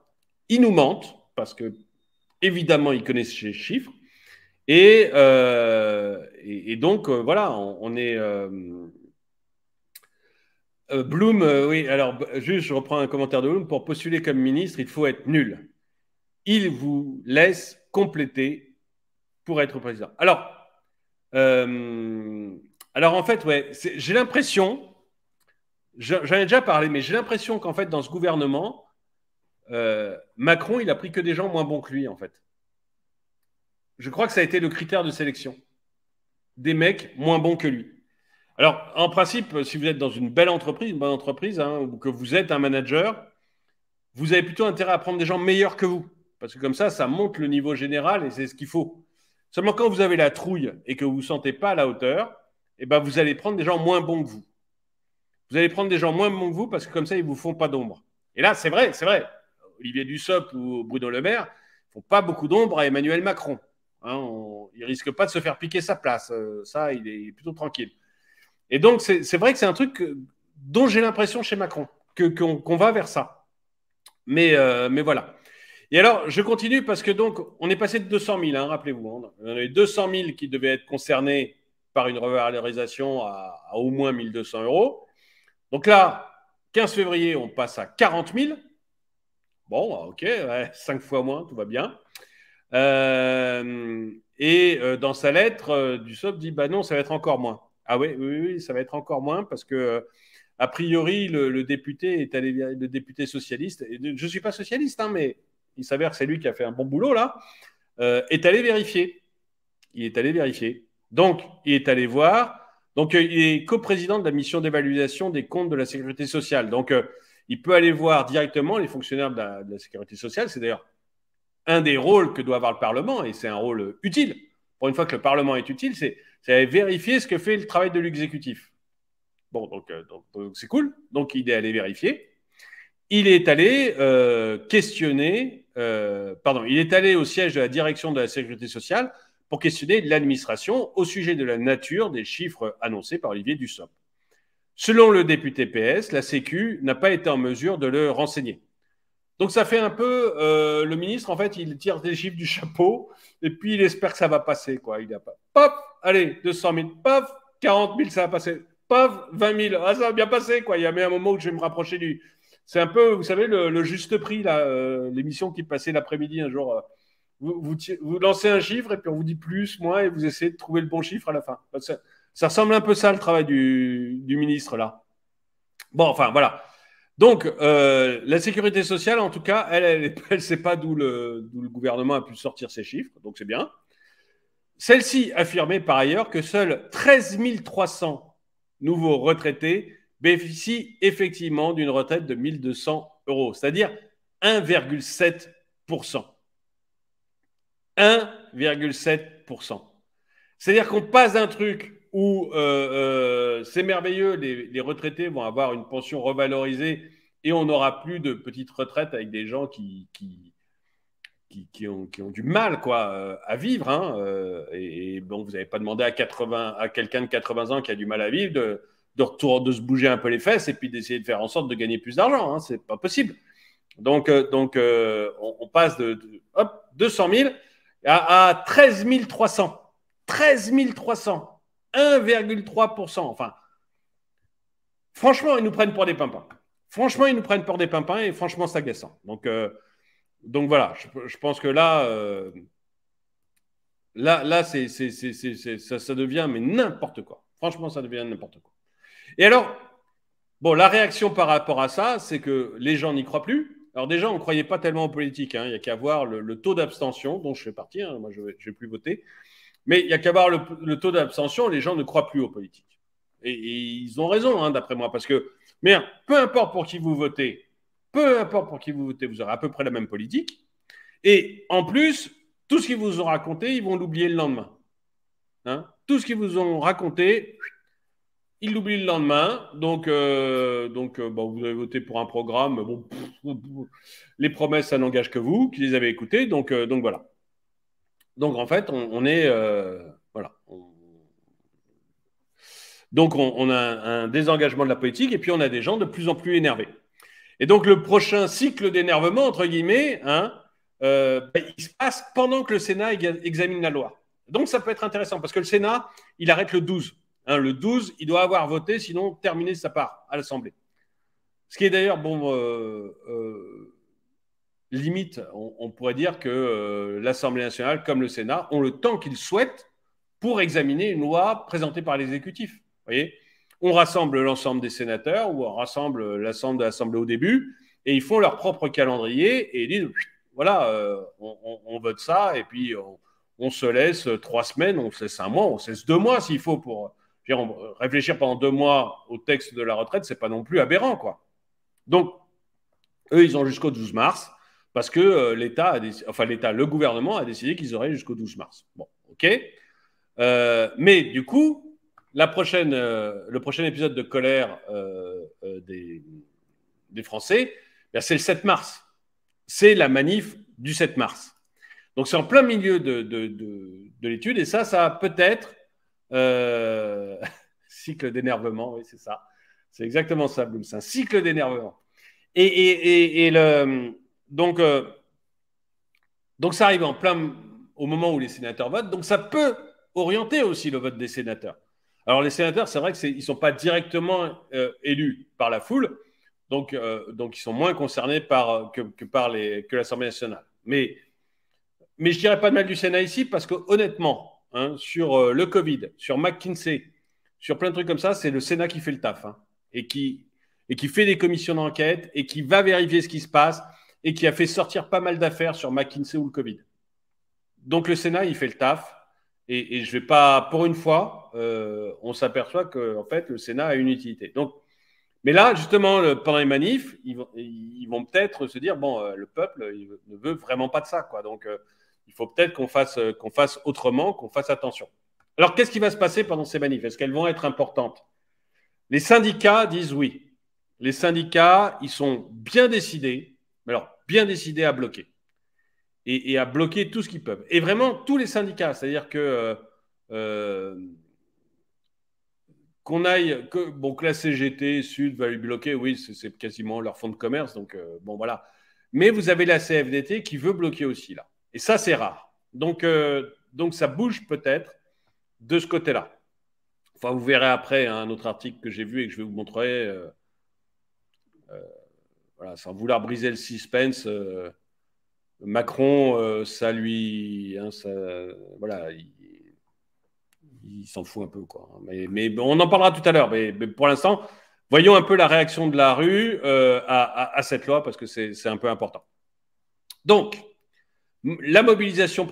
ils nous mentent, parce que évidemment, ils connaissent ces chiffres. Et, euh, donc, euh, voilà, on, est. Euh, Bloom, oui, alors, juste, je reprends un commentaire de Bloom. Pour postuler comme ministre, il faut être nul. Il vous laisse compléter pour être président. Alors, alors en fait, ouais, j'ai l'impression, j'en ai déjà parlé, mais j'ai l'impression qu'en fait, dans ce gouvernement, euh, Macron, il a pris que des gens moins bons que lui, en fait. Je crois que ça a été le critère de sélection. Des mecs moins bons que lui. Alors, en principe, si vous êtes dans une belle entreprise, une bonne entreprise, hein, ou que vous êtes un manager, vous avez plutôt intérêt à prendre des gens meilleurs que vous. Parce que comme ça, ça monte le niveau général et c'est ce qu'il faut. Seulement quand vous avez la trouille et que vous ne vous sentez pas à la hauteur, eh ben, vous allez prendre des gens moins bons que vous. Vous allez prendre des gens moins bons que vous parce que comme ça, ils ne vous font pas d'ombre. Et là, c'est vrai, c'est vrai. Olivier Dussopt ou Bruno Le Maire ne font pas beaucoup d'ombre à Emmanuel Macron. Hein, ne il risque pas de se faire piquer sa place. Euh, ça, il est, plutôt tranquille. Et donc, c'est vrai que c'est un truc dont j'ai l'impression chez Macron, qu'on va vers ça. Euh, mais, voilà. Et alors, je continue parce que donc, on est passé de 200 000, hein, rappelez-vous. Hein. on avait 200 000 qui devaient être concernés une revalorisation à, au moins 1200 euros. Donc là, 15 février, on passe à 40 000. Bon, bah, ok, <laughs> cinq 5 fois moins, tout va bien. Euh, et euh, dans sa lettre, euh, Du Dussopt dit Bah non, ça va être encore moins. Ah oui, oui, oui, ça va être encore moins parce que, a priori, le, député est allé, le député socialiste, je ne suis pas socialiste, hein, mais il s'avère que c'est lui qui a fait un bon boulot là, est allé vérifier. Il est allé vérifier. Donc, il est allé voir. Donc, euh, il est coprésident de la mission d'évaluation des comptes de la sécurité sociale. Donc, euh, il peut aller voir directement les fonctionnaires de la, sécurité sociale. C'est d'ailleurs un des rôles que doit avoir le Parlement, et c'est un rôle utile. Pour une fois que le Parlement est utile, c'est vérifier ce que fait le travail de l'exécutif. Bon, euh, donc c'est cool. Donc, il est allé vérifier. Il est allé questionner, pardon, il est allé au siège de la direction de la sécurité sociale pour questionner l'administration au sujet de la nature des chiffres annoncés par Olivier Dussopt. Selon le député PS, la Sécu n'a pas été en mesure de le renseigner. Donc ça fait un peu euh, le ministre en fait, il tire des chiffres du chapeau et puis il espère que ça va passer quoi. Il a pas pop, allez 200 000, paf 40 000 ça va passer, paf 20 000, ah ça va bien passer quoi. Il y a même un moment où je vais me rapprocher du. C'est un peu vous savez le, juste prix là, euh, l'émission qui passait l'après-midi un jour euh, vous, lancez un chiffre et puis on vous dit plus, moins, et vous essayez de trouver le bon chiffre à la fin. Ça, ressemble un peu ça le travail du, ministre là. Bon, enfin voilà. Donc, euh, la sécurité sociale, en tout cas, elle ne <laughs> sait pas d'où le, gouvernement a pu sortir ces chiffres, donc c'est bien. Celle-ci affirmait par ailleurs que seuls 13 300 nouveaux retraités bénéficient effectivement d'une retraite de 200 euros, c'est-à-dire 1,7%. 1,7%. C'est-à-dire qu'on passe d'un truc où euh, euh, c'est merveilleux, les, retraités vont avoir une pension revalorisée et on n'aura plus de petites retraites avec des gens qui, qui, ont, qui ont, du mal quoi, euh, à vivre. Hein, et, bon, vous n'avez pas demandé à, quelqu'un de 80 ans qui a du mal à vivre de, de, retour, de se bouger un peu les fesses et puis d'essayer de faire en sorte de gagner plus d'argent. Hein. Ce n'est pas possible. Donc, donc on, passe de, hop, 200 000 à, 13 300. 13 300. 1,3%. Enfin, franchement, ils nous prennent pour des pimpins. Franchement, ils nous prennent pour des pimpins et franchement, c'est agaçant. Donc, euh, donc voilà, je, pense que là, euh, là, ça, ça devient mais n'importe quoi. Franchement, ça devient n'importe quoi. Et alors, bon, la réaction par rapport à ça, c'est que les gens n'y croient plus. Alors déjà, on ne croyait pas tellement en politique. Hein. Il n'y a qu'à voir le, taux d'abstention, dont je fais partie. Hein. Moi, je ne vais, plus voter. Mais il n'y a qu'à voir le, taux d'abstention. Les gens ne croient plus aux politiques. Et, ils ont raison, hein, d'après moi. Parce que, merde, peu importe pour qui vous votez, peu importe pour qui vous votez, vous aurez à peu près la même politique. Et en plus, tout ce qu'ils vous ont raconté, ils vont l'oublier le lendemain. Tout ce qu'ils vous ont raconté, il l'oublie le lendemain. Donc, euh, donc euh, vous avez voté pour un programme. les promesses, ça n'engage que vous qui les avez écoutées. Donc, euh, donc voilà. Donc en fait, on, est. voilà. Donc on, a un, désengagement de la politique et puis on a des gens de plus en plus énervés. Et donc le prochain cycle d'énervement, entre guillemets, hein, ben, il se passe pendant que le Sénat examine la loi. Donc ça peut être intéressant parce que le Sénat, il arrête le 12. Hein, le 12, il doit avoir voté, sinon terminer sa part à l'Assemblée. Ce qui est d'ailleurs, bon, euh, euh, limite, on, pourrait dire que euh, l'Assemblée nationale, comme le Sénat, ont le temps qu'ils souhaitent pour examiner une loi présentée par l'exécutif. voyez On rassemble l'ensemble des sénateurs ou on rassemble l'ensemble de l'Assemblée au début et ils font leur propre calendrier et ils disent voilà, on, vote ça et puis on, se laisse trois semaines, on se laisse un mois, on se laisse deux mois s'il faut pour euh, réfléchir pendant deux mois au texte de la retraite, c'est pas non plus aberrant, quoi. Donc, eux, ils ont jusqu'au 12 mars parce que euh, l'État, enfin l'État, le gouvernement a décidé qu'ils auraient jusqu'au 12 mars. Bon, ok. Euh, mais du coup, la prochaine, le prochain épisode de colère des, Français, ben, c'est le 7 mars. C'est la manif du 7 mars. Donc c'est en plein milieu de, de l'étude et ça, ça peut-être euh, <laughs> cycle d'énervement, oui, c'est ça. C'est exactement ça, Bloom. C'est un cycle d'énervement. Et, donc, euh, donc, ça arrive en plein au moment où les sénateurs votent. Donc, ça peut orienter aussi le vote des sénateurs. Alors, les sénateurs, c'est vrai qu'ils ne sont pas directement euh, élus par la foule. Donc, ils sont moins concernés que, par l'Assemblée nationale. Mais, mais je ne dirais pas de mal du Sénat ici parce que, honnêtement, Hein, sur euh, le Covid, sur McKinsey, sur plein de trucs comme ça, c'est le Sénat qui fait le taf hein, et, qui, fait des commissions d'enquête et qui va vérifier ce qui se passe et qui a fait sortir pas mal d'affaires sur McKinsey ou le Covid. Donc le Sénat, il fait le taf. Et, et je vais pas, pour une fois, euh, on s'aperçoit que fait, le Sénat a une utilité. Donc, mais là, justement, pendant les manifs, ils, vont peut-être se dire bon, euh, le peuple ne veut vraiment pas de ça, quoi. Donc, il faut peut-être qu'on fasse, euh, fasse autrement, qu'on fasse attention. Alors, qu'est-ce qui va se passer pendant ces manifs Est-ce qu'elles vont être importantes Les syndicats disent oui. Les syndicats, ils sont bien décidés, alors bien décidés à bloquer. Et, à bloquer tout ce qu'ils peuvent. Et vraiment, tous les syndicats, c'est-à-dire que... Euh, euh, qu'on aille, que, bon, la CGT Sud va lui bloquer, oui, c'est quasiment leur fonds de commerce, donc bon, voilà. Mais vous avez la CFDT qui veut bloquer aussi, là. Et ça, c'est rare. Donc, euh, donc ça bouge peut-être de ce côté-là. Enfin, vous verrez après hein, un autre article que j'ai vu et que je vais vous montrer. Euh, euh, voilà, sans vouloir briser le suspense, Macron, ça lui. Hein, voilà, il, s'en fout un peu. Quoi. Mais, on en parlera tout à l'heure. Mais, pour l'instant, voyons un peu la réaction de la rue à, à, cette loi parce que c'est un peu important. Donc, la mobilisation,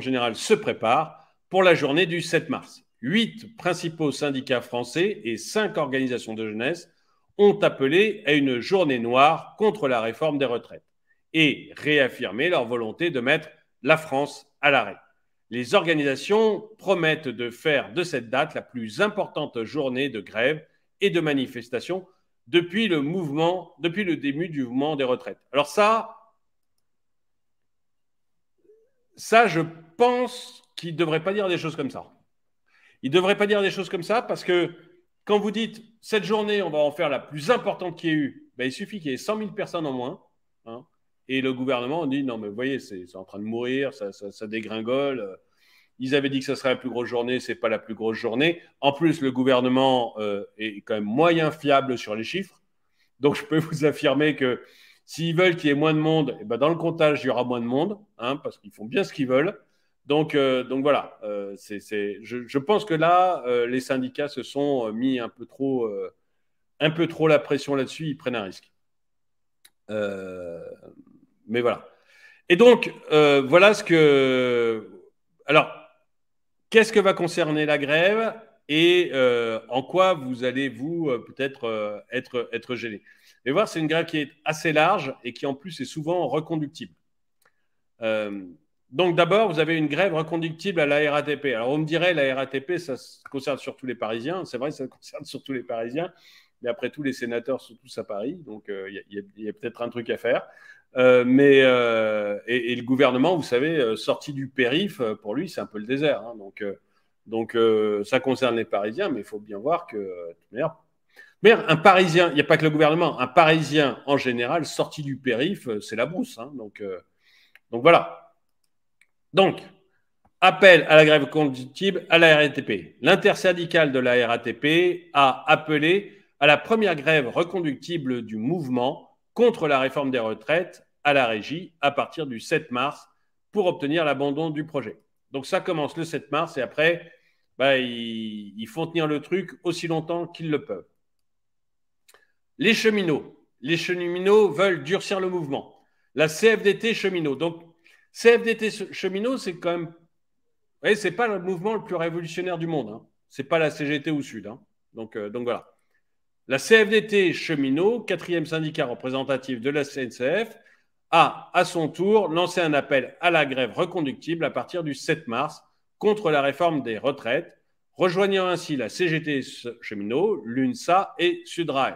générale se prépare pour la journée du 7 mars. Huit principaux syndicats français et cinq organisations de jeunesse ont appelé à une journée noire contre la réforme des retraites et réaffirmé leur volonté de mettre la France à l'arrêt. Les organisations promettent de faire de cette date la plus importante journée de grève et de manifestation depuis le mouvement, depuis le début du mouvement des retraites. Alors ça, ça, je pense qu'il ne devrait pas dire des choses comme ça. Il ne devrait pas dire des choses comme ça parce que quand vous dites cette journée, on va en faire la plus importante qu'il y ait eu, ben, il suffit qu'il y ait 100 000 personnes en moins. Hein, et le gouvernement dit non, mais vous voyez, c'est en train de mourir, ça, dégringole. Ils avaient dit que ce serait la plus grosse journée, ce n'est pas la plus grosse journée. En plus, le gouvernement euh, est quand même moyen fiable sur les chiffres. Donc, je peux vous affirmer que S'ils veulent qu'il y ait moins de monde, eh ben, dans le comptage, il y aura moins de monde, hein, parce qu'ils font bien ce qu'ils veulent. Donc, euh, donc voilà, euh, C'est je, pense que là, euh, les syndicats se sont mis un peu trop, un peu trop la pression là-dessus, ils prennent un risque. mais voilà. Et donc, voilà ce que... Alors, qu'est-ce que va concerner la grève et en quoi vous allez, vous, peut-être être, être gêné et voir, c'est une grève qui est assez large et qui en plus est souvent reconductible. Euh, donc d'abord, vous avez une grève reconductible à la RATP. Alors on me dirait, la RATP, ça concerne surtout les Parisiens. C'est vrai, ça concerne surtout les Parisiens. Mais après tout, les sénateurs sont tous à Paris. Donc euh, il y a, peut-être un truc à faire. Euh, mais et, le gouvernement, vous savez, sorti du périph, pour lui, c'est un peu le désert. Hein. donc, donc ça concerne les Parisiens, mais il faut bien voir que, de mais un Parisien, il n'y a pas que le gouvernement, un Parisien en général, sorti du périph, euh, c'est la brousse. Hein, euh, donc, voilà. Donc, appel à la grève conductible à la RATP. L'intersyndicale de la RATP a appelé à la première grève reconductible du mouvement contre la réforme des retraites à la régie à partir du 7 mars pour obtenir l'abandon du projet. Donc ça commence le 7 mars et après, bah, ils font tenir le truc aussi longtemps qu'ils le peuvent les cheminots. Les cheminots veulent durcir le mouvement. La CFDT cheminot. Donc, CFDT cheminot, c'est quand même. Vous ce n'est pas le mouvement le plus révolutionnaire du monde. Hein. Ce n'est pas la CGT au Sud. Hein. Donc, euh, donc voilà. La CFDT cheminot, quatrième syndicat représentatif de la CNCF, a à son tour lancé un appel à la grève reconductible à partir du 7 mars contre la réforme des retraites, rejoignant ainsi la CGT cheminot, l'UNSA et Sudrail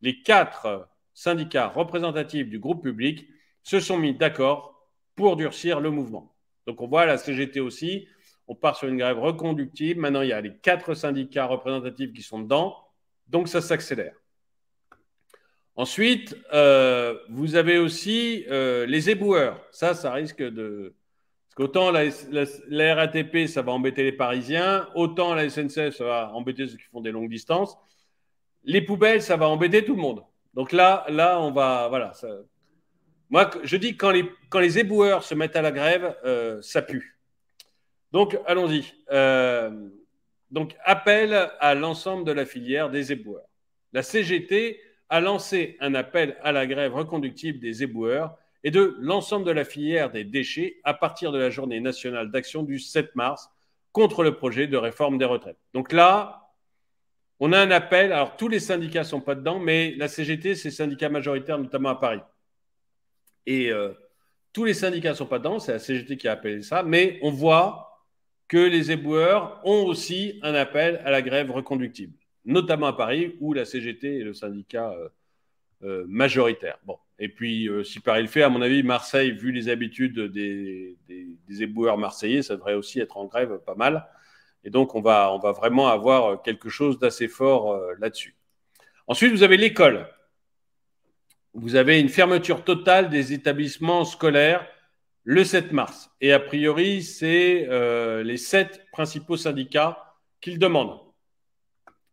les quatre syndicats représentatifs du groupe public se sont mis d'accord pour durcir le mouvement. Donc on voit la CGT aussi, on part sur une grève reconductible. Maintenant, il y a les quatre syndicats représentatifs qui sont dedans, donc ça s'accélère. Ensuite, euh, vous avez aussi euh, les éboueurs. Ça, ça risque de... Parce qu'autant la, la RATP, ça va embêter les Parisiens, autant la SNCF, ça va embêter ceux qui font des longues distances. Les poubelles, ça va embêter tout le monde. Donc là, là, on va, voilà. Moi, je dis quand les, quand les éboueurs se mettent à la grève, euh, ça pue. Donc, allons-y. Euh, donc, appel à l'ensemble de la filière des éboueurs. La CGT a lancé un appel à la grève reconductible des éboueurs et de l'ensemble de la filière des déchets à partir de la journée nationale d'action du 7 mars contre le projet de réforme des retraites. Donc là, on a un appel. Alors, tous les syndicats ne sont pas dedans, mais la CGT, c'est syndicat majoritaire, notamment à Paris. Et euh, tous les syndicats ne sont pas dedans, c'est la CGT qui a appelé ça, mais on voit que les éboueurs ont aussi un appel à la grève reconductible, notamment à Paris, où la CGT est le syndicat euh, euh, majoritaire. Bon. Et puis, si Paris le fait, à mon avis, Marseille, vu les habitudes des éboueurs marseillais, ça devrait aussi être en grève pas mal. Et donc, on va, vraiment avoir euh, quelque chose d'assez fort euh, là-dessus. Ensuite, vous avez l'école. Vous avez une fermeture totale des établissements scolaires le 7 mars. Et a priori, c'est euh, les sept principaux syndicats qui le demandent.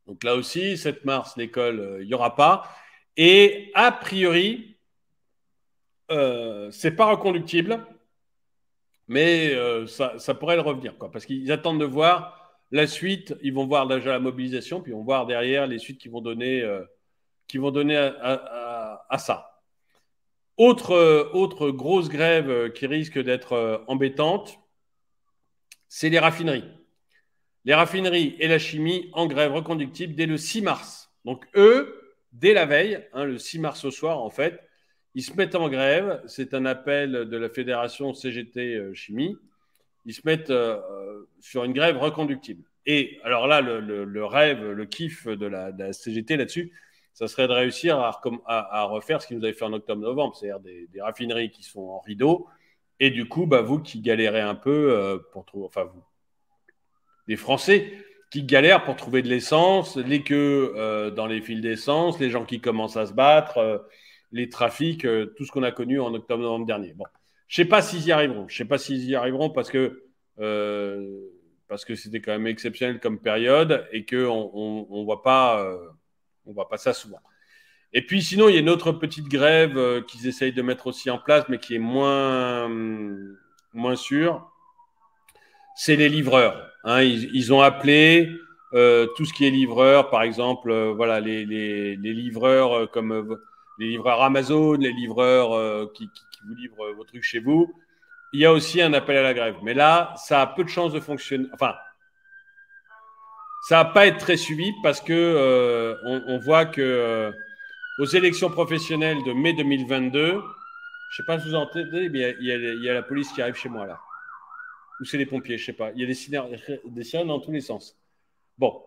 Donc là aussi, 7 mars, l'école, il n'y aura pas. Et a priori, ce n'est pas reconductible mais euh, ça, pourrait le revenir, parce qu'ils attendent de voir la suite. Ils vont voir déjà la mobilisation, puis ils vont voir derrière les suites qui vont donner euh, à, ça. Autre, euh, autre, grosse grève qui risque d'être embêtante, c'est les raffineries. Les raffineries et la chimie en grève reconductible dès le 6 mars. Donc eux, dès la veille, hein, le 6 mars au soir, en fait, ils se mettent en grève. C'est un appel de la fédération CGT euh, Chimie. Ils se mettent euh, euh, sur une grève reconductible. Et alors là, le, rêve, le kiff de la, CGT là-dessus, ça serait de réussir à, refaire ce qu'ils nous avaient fait en octobre-novembre, c'est-à-dire des, raffineries qui sont en rideau. Et du coup, bah, vous qui galérez un peu pour trouver, enfin vous, des Français qui galèrent pour trouver de l'essence, les queues dans les fils d'essence, les gens qui commencent à se battre les trafics, euh, tout ce qu'on a connu en octobre-novembre dernier. Bon, je sais pas s'ils y arriveront. Je sais pas s'ils y arriveront parce que euh, c'était quand même exceptionnel comme période et qu'on ne voit pas euh, voit pas ça souvent. Et puis sinon, il y a une autre petite grève qu'ils essayent de mettre aussi en place, mais qui est moins moins sûre. C'est les livreurs. Hein. Ils, ont appelé. tout ce qui est livreur, par exemple, voilà les, les, les livreurs comme les livreurs Amazon, les livreurs euh, qui, vous livrent vos trucs chez vous. Il y a aussi un appel à la grève. Mais là, ça a peu de chances de fonctionner. Enfin, ça va pas être très suivi parce que euh, on, voit que euh, aux élections professionnelles de mai 2022, je sais pas si vous entendez, mais il y, a la police qui arrive chez moi là. Ou c'est les pompiers, je sais pas. Il y a des sirènes, des sirènes dans tous les sens. Bon.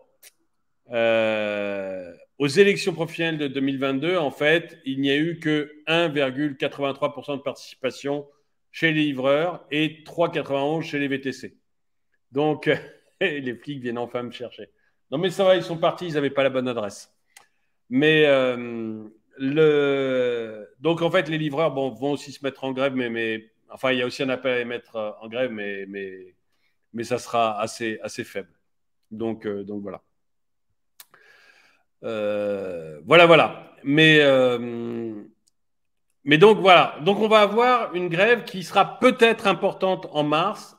Euh, aux élections professionnelles de 2022, en fait, il n'y a eu que 1,83% de participation chez les livreurs et 3,91% chez les VTC. Donc, <laughs> les flics viennent enfin me chercher. Non, mais ça va, ils sont partis, ils n'avaient pas la bonne adresse. Mais euh, le... donc, en fait, les livreurs vont aussi se mettre en grève, mais, mais enfin, il y a aussi un appel à mettre euh, en grève, mais, mais, mais ça sera assez, assez faible. Donc, euh, donc voilà. Euh, voilà, voilà. Mais, euh, mais donc voilà. Donc on va avoir une grève qui sera peut-être importante en mars.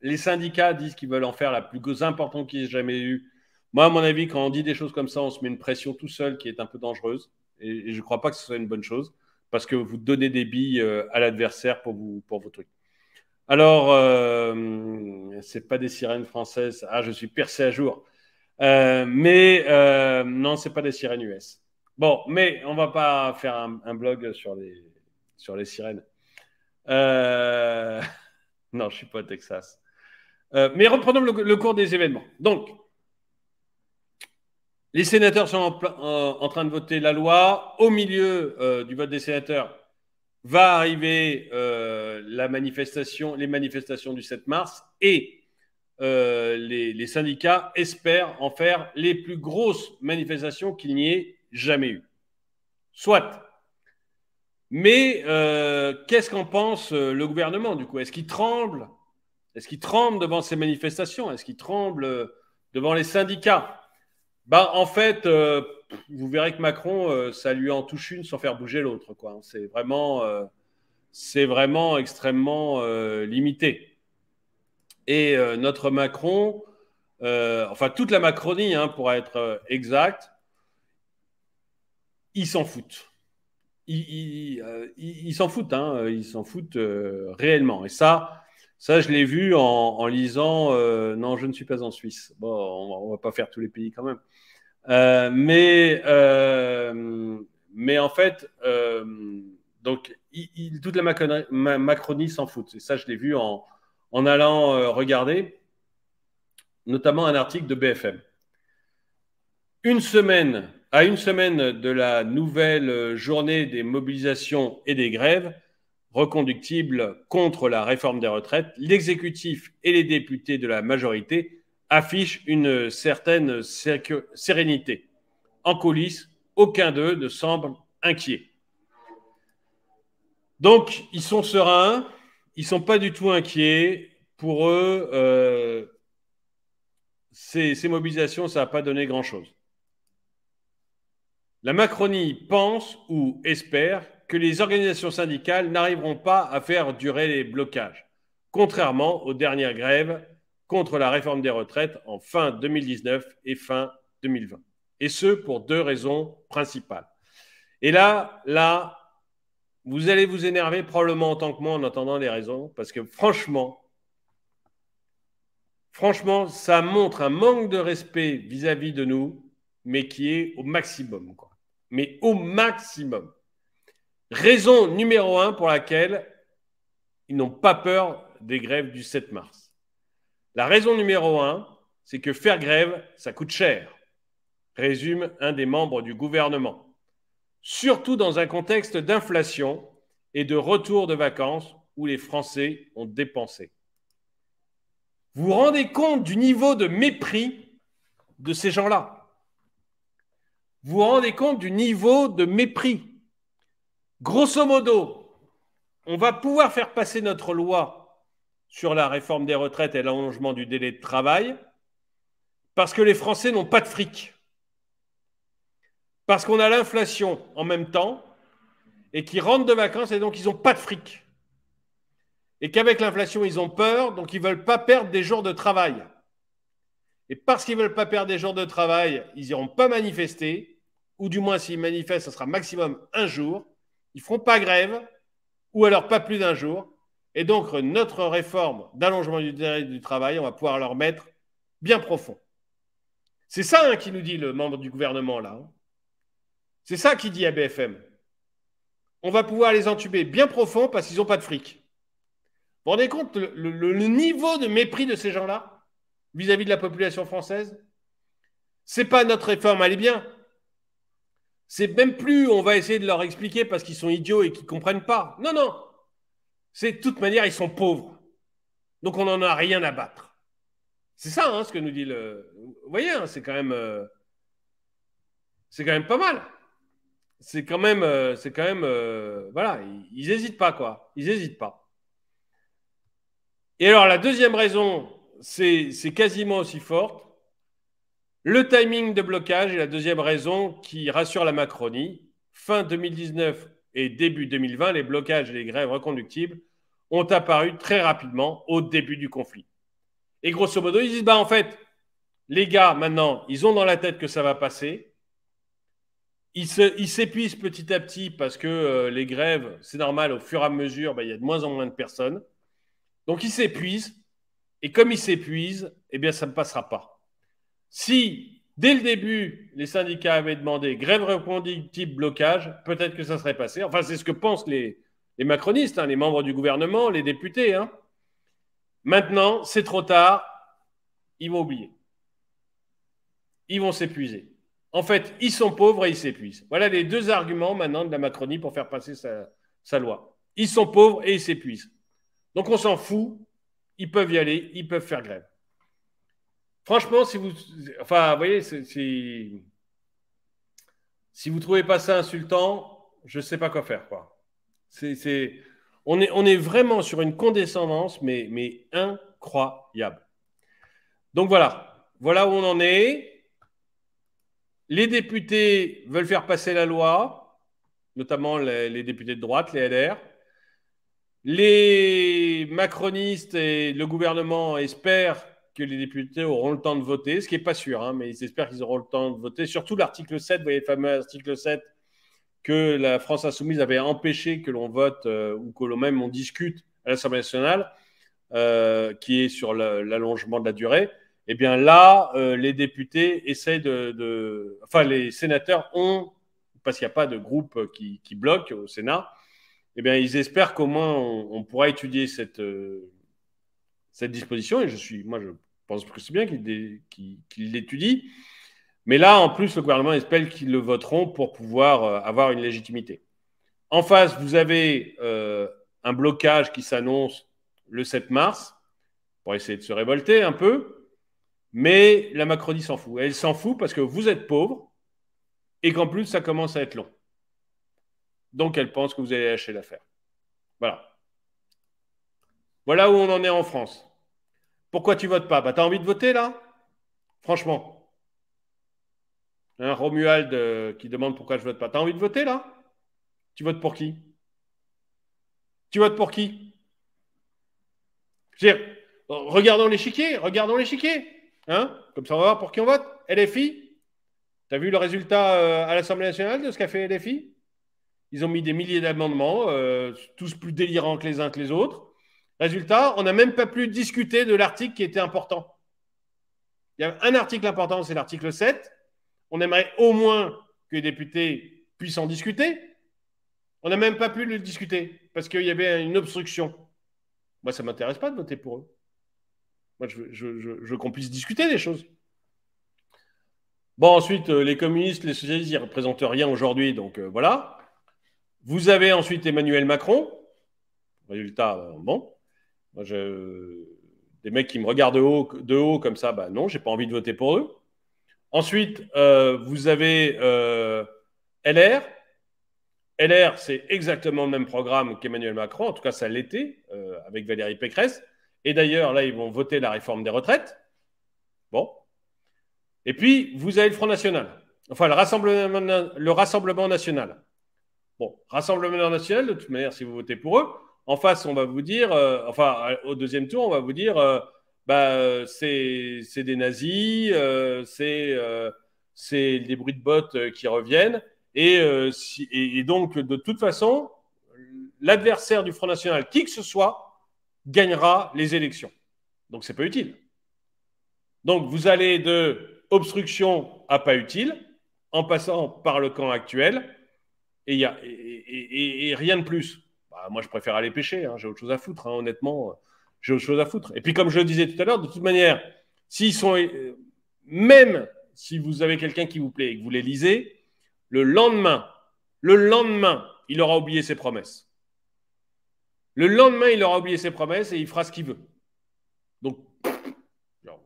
Les syndicats disent qu'ils veulent en faire la plus importante qu'ils aient jamais eue. Moi, à mon avis, quand on dit des choses comme ça, on se met une pression tout seul qui est un peu dangereuse. Et, je ne crois pas que ce soit une bonne chose parce que vous donnez des billes euh, à l'adversaire pour, vous, pour vos trucs. Alors, c'est pas des sirènes françaises. Ah, je suis percé à jour. Euh, mais euh, non, c'est pas des sirènes US. Bon, mais on va pas faire un, blog sur les, sur les sirènes. Euh, <laughs> non, je suis pas au Texas. Euh, mais reprenons le, cours des événements. Donc, les sénateurs sont en, en, train de voter la loi. Au milieu du vote des sénateurs, va arriver la manifestation, les manifestations du 7 mars et euh, les, syndicats espèrent en faire les plus grosses manifestations qu'il n'y ait jamais eu. Soit. Mais euh, qu'est-ce qu'en pense euh, le gouvernement du coup Est-ce qu'il tremble Est-ce qu'il tremble devant ces manifestations Est-ce qu'il tremble devant les syndicats bah, En fait, vous verrez que Macron, ça lui en touche une sans faire bouger l'autre. c'est vraiment extrêmement limité. Et euh, notre Macron, euh, enfin toute la Macronie, hein, pour être euh, exact, ils s'en foutent. Ils s'en foutent, hein, ils s'en foutent réellement. Et ça, ça, je l'ai vu en, lisant Non, je ne suis pas en Suisse. Bon, on ne va pas faire tous les pays quand même. mais, mais en fait, donc, toute la Macronie s'en fout. Et ça, je l'ai vu en, en allant euh, regarder notamment un article de BFM. Une semaine, à une semaine de la nouvelle euh, journée des mobilisations et des grèves reconductibles contre la réforme des retraites, l'exécutif et les députés de la majorité affichent une certaine sérénité. En coulisses, aucun d'eux ne semble inquiet. Donc, ils sont sereins, ils sont pas du tout inquiets. Pour eux, euh, ces, mobilisations, ça n'a pas donné grand-chose. La Macronie pense ou espère que les organisations syndicales n'arriveront pas à faire durer les blocages, contrairement aux dernières grèves contre la réforme des retraites en fin 2019 et fin 2020. Et ce, pour deux raisons principales. Et là, là, vous allez vous énerver probablement en tant que moi en entendant les raisons, parce que franchement, franchement, ça montre un manque de respect vis-à-vis de nous, mais qui est au maximum. Mais au maximum. Raison numéro un pour laquelle ils n'ont pas peur des grèves du 7 mars. La raison numéro un, c'est que faire grève, ça coûte cher, résume un des membres du gouvernement surtout dans un contexte d'inflation et de retour de vacances où les Français ont dépensé. Vous vous rendez compte du niveau de mépris de ces gens-là Vous vous rendez compte du niveau de mépris Grosso modo, on va pouvoir faire passer notre loi sur la réforme des retraites et l'allongement du délai de travail parce que les Français n'ont pas de fric parce qu'on a l'inflation en même temps et qui rentrent de vacances et donc ils n'ont pas de fric. Et qu'avec l'inflation, ils ont peur, donc ils ne veulent pas perdre des jours de travail. Et parce qu'ils ne veulent pas perdre des jours de travail, ils n'iront pas manifester, ou du moins s'ils manifestent, ce sera maximum un jour. Ils ne feront pas grève, ou alors pas plus d'un jour. Et donc notre réforme d'allongement du délai du travail, on va pouvoir leur mettre bien profond. C'est ça qu'il hein, qui nous dit le membre du gouvernement là. Hein. C'est ça qu'il dit à BFM. On va pouvoir les entuber bien profond parce qu'ils n'ont pas de fric. Vous vous rendez compte le, niveau de mépris de ces gens-là vis-à-vis de la population française C'est pas notre réforme, elle est bien. C'est même plus on va essayer de leur expliquer parce qu'ils sont idiots et qu'ils ne comprennent pas. Non, non. C'est de toute manière, ils sont pauvres. Donc on n'en a rien à battre. C'est ça hein, ce que nous dit le. Vous voyez, hein, c'est quand même. Euh, c'est quand même pas mal c'est quand même, euh, c'est quand même, euh, voilà, ils n'hésitent pas quoi, ils n'hésitent pas. Et alors la deuxième raison, c'est quasiment aussi forte, le timing de blocage est la deuxième raison qui rassure la Macronie. Fin 2019 et début 2020, les blocages et les grèves reconductibles ont apparu très rapidement au début du conflit. Et grosso modo, ils disent, bah en fait, les gars, maintenant, ils ont dans la tête que ça va passer il s'épuise petit à petit parce que euh, les grèves, c'est normal, au fur et à mesure, bah, il y a de moins en moins de personnes. Donc il s'épuise. Et comme il s'épuise, eh bien, ça ne passera pas. Si, dès le début, les syndicats avaient demandé grève type blocage, peut-être que ça serait passé. Enfin, c'est ce que pensent les, macronistes, hein, les membres du gouvernement, les députés. Hein. Maintenant, c'est trop tard. Ils vont oublier. Ils vont s'épuiser. En fait, ils sont pauvres et ils s'épuisent. Voilà les deux arguments maintenant de la Macronie pour faire passer sa, loi. Ils sont pauvres et ils s'épuisent. Donc on s'en fout, ils peuvent y aller, ils peuvent faire grève. Franchement, si vous, enfin, vous voyez, si, si vous trouvez pas ça insultant, je ne sais pas quoi faire, quoi. on est, on est vraiment sur une condescendance, mais incroyable. Donc voilà, voilà où on en est. Les députés veulent faire passer la loi, notamment les, députés de droite, les LR. Les macronistes et le gouvernement espèrent que les députés auront le temps de voter, ce qui n'est pas sûr, hein, mais ils espèrent qu'ils auront le temps de voter. Surtout l'article 7, vous voyez le fameux article 7 que la France insoumise avait empêché que l'on vote euh, ou que l'on même on discute à l'Assemblée nationale, euh, qui est sur l'allongement de la durée eh bien là, euh, les députés essaient de, Enfin, les sénateurs ont, parce qu'il n'y a pas de groupe qui, bloque au Sénat, eh bien, ils espèrent qu'au moins on, pourra étudier cette, euh, cette disposition. Et je suis, moi, je pense que c'est bien qu'ils l'étudient. Mais là, en plus, le gouvernement espère qu'ils le voteront pour pouvoir euh, avoir une légitimité. En face, vous avez un blocage qui s'annonce le 7 mars, pour essayer de se révolter un peu. Mais la Macronie s'en fout. Elle s'en fout parce que vous êtes pauvre et qu'en plus, ça commence à être long. Donc, elle pense que vous allez lâcher l'affaire. Voilà. Voilà où on en est en France. Pourquoi tu votes pas bah, Tu as envie de voter là Franchement. Un hein, Romuald euh, qui demande pourquoi je vote pas. Tu as envie de voter là Tu votes pour qui Tu votes pour qui Regardons veux dire, regardons l'échiquier, regardons l'échiquier. Hein Comme ça, on va voir pour qui on vote. LFI Tu as vu le résultat euh, à l'Assemblée nationale de ce qu'a fait LFI Ils ont mis des milliers d'amendements, euh, tous plus délirants que les uns que les autres. Résultat, on n'a même pas pu discuter de l'article qui était important. Il y a un article important, c'est l'article 7. On aimerait au moins que les députés puissent en discuter. On n'a même pas pu le discuter parce qu'il y avait une obstruction. Moi, ça ne m'intéresse pas de voter pour eux. Moi, je veux, qu'on puisse discuter des choses. Bon, ensuite, euh, les communistes, les socialistes, ils ne représentent rien aujourd'hui, donc euh, voilà. Vous avez ensuite Emmanuel Macron. Résultat, euh, bon. Des mecs qui me regardent de haut, de haut comme ça, bah non, j'ai pas envie de voter pour eux. Ensuite, vous avez LR. LR, c'est exactement le même programme qu'Emmanuel Macron, en tout cas, ça l'était, avec Valérie Pécresse. Et d'ailleurs, là, ils vont voter la réforme des retraites. Bon. Et puis, vous avez le Front National. Enfin, le Rassemblement, National. Bon, Rassemblement National, de toute manière, si vous votez pour eux, en face, on va vous dire, euh, enfin, euh, au deuxième tour, on va vous dire, euh, bah, c'est des nazis, c'est c'est des bruits de bottes qui reviennent. et donc, de toute façon, l'adversaire du Front National, qui que ce soit, gagnera les élections. Donc, ce pas utile. Donc, vous allez de obstruction à pas utile, en passant par le camp actuel, et, y a, et, rien de plus. Bah, moi, je préfère aller pêcher, hein. j'ai autre chose à foutre, hein, honnêtement, euh, j'ai autre chose à foutre. Et puis, comme je le disais tout à l'heure, de toute manière, euh, même si vous avez quelqu'un qui vous plaît et que vous les lisez, le lendemain, le lendemain, il aura oublié ses promesses. Le lendemain, il aura oublié ses promesses et il fera ce qu'il veut. Donc,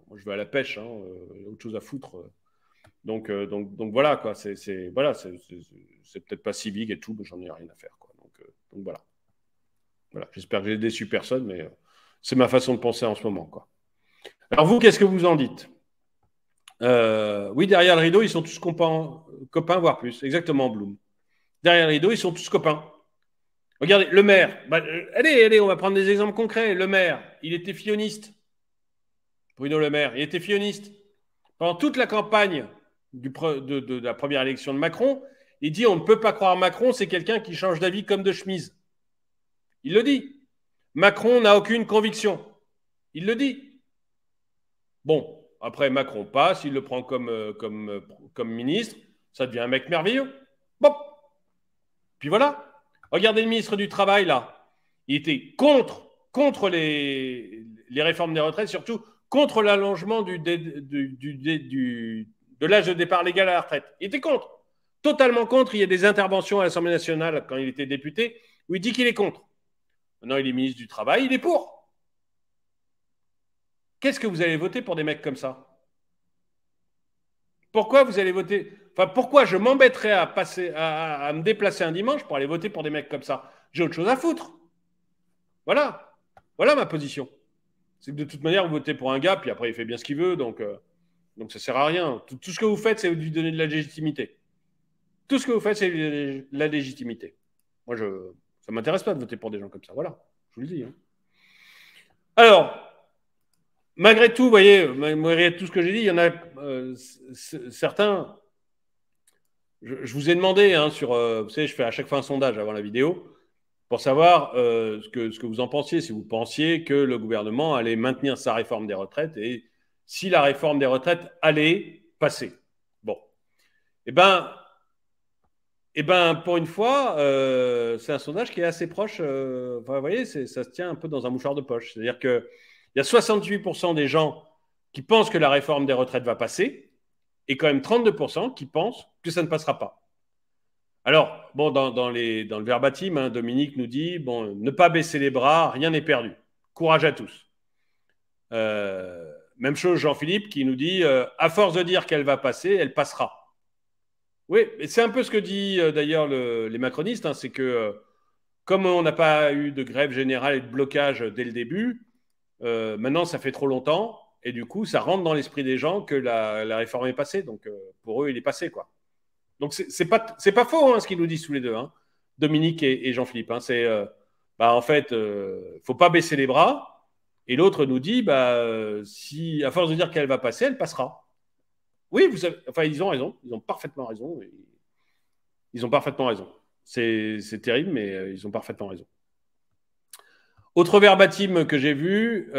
moi, je vais à la pêche, hein, euh, autre chose à foutre. Euh. Donc, euh, donc, donc voilà, quoi. C'est voilà, peut-être pas civique et tout, mais j'en ai rien à faire. Quoi. Donc, donc voilà. voilà. J'espère que j'ai déçu personne, mais c'est ma façon de penser en ce moment. Quoi. Alors vous, qu'est-ce que vous en dites Oui, derrière le rideau, ils sont tous copains, copains, voire plus. Exactement, Bloom. Derrière le rideau, ils sont tous copains. Regardez, le maire. Bah, euh, allez, allez, on va prendre des exemples concrets. Le maire, il était fioniste. Bruno Le Maire, il était fioniste Pendant toute la campagne de, la première élection de Macron, il dit on ne peut pas croire Macron, c'est quelqu'un qui change d'avis comme de chemise. Il le dit. Macron n'a aucune conviction. Il le dit. Bon, après Macron passe, il le prend comme, euh, comme, euh, comme ministre, ça devient un mec merveilleux. Bon. Puis voilà. Regardez le ministre du Travail, là. Il était contre, contre les, les réformes des retraites, surtout contre l'allongement du, du, du, de l'âge de départ légal à la retraite. Il était contre. Totalement contre. Il y a des interventions à l'Assemblée nationale quand il était député où il dit qu'il est contre. Maintenant, il est ministre du Travail, il est pour. Qu'est-ce que vous allez voter pour des mecs comme ça Pourquoi vous allez voter Enfin, pourquoi je m'embêterais à, passer, à, me déplacer un dimanche pour aller voter pour des mecs comme ça J'ai autre chose à foutre. Voilà. Voilà ma position. C'est que de toute manière, vous votez pour un gars, puis après, il fait bien ce qu'il veut, donc, euh, donc ça ne sert à rien. Tout, ce que vous faites, c'est lui donner de la légitimité. Tout ce que vous faites, c'est de la légitimité. Moi, je, ça ne m'intéresse pas de voter pour des gens comme ça. Voilà, je vous le dis. Hein. Alors, malgré tout, vous voyez, malgré tout ce que j'ai dit, il y en a euh, certains je, vous ai demandé hein, sur, euh, vous savez, je fais à chaque fois un sondage avant la vidéo pour savoir euh, ce, que, vous en pensiez, si vous pensiez que le gouvernement allait maintenir sa réforme des retraites et si la réforme des retraites allait passer. Bon. Eh bien, eh ben, pour une fois, euh, c'est un sondage qui est assez proche. vous voyez, ça se tient un peu dans un mouchoir de poche. C'est-à-dire qu'il y a 68% des gens qui pensent que la réforme des retraites va passer et quand même 32% qui pensent que ça ne passera pas. Alors, bon, dans, les, dans le verbatim, hein, Dominique nous dit bon, ne pas baisser les bras, rien n'est perdu. Courage à tous. Euh, même chose, Jean-Philippe qui nous dit euh, à force de dire qu'elle va passer, elle passera. Oui, c'est un peu ce que dit euh, d'ailleurs les macronistes hein, c'est que comme on n'a pas eu de grève générale et de blocage dès le début, maintenant ça fait trop longtemps, et du coup, ça rentre dans l'esprit des gens que la, réforme est passée. Donc, euh, pour eux, il est passé, quoi. Donc, c'est pas, pas faux, hein, ce qu'ils nous disent tous les deux, hein. Dominique et, Jean-Philippe. Hein. c'est, euh, bah, en fait, ne euh, faut pas baisser les bras. Et l'autre nous dit, bah, si, à force de dire qu'elle va passer, elle passera. Oui, vous savez, enfin, ils ont raison. Ils ont parfaitement raison. Ils ont parfaitement raison. C'est terrible, mais ils ont parfaitement raison. Autre verbatim que j'ai vu,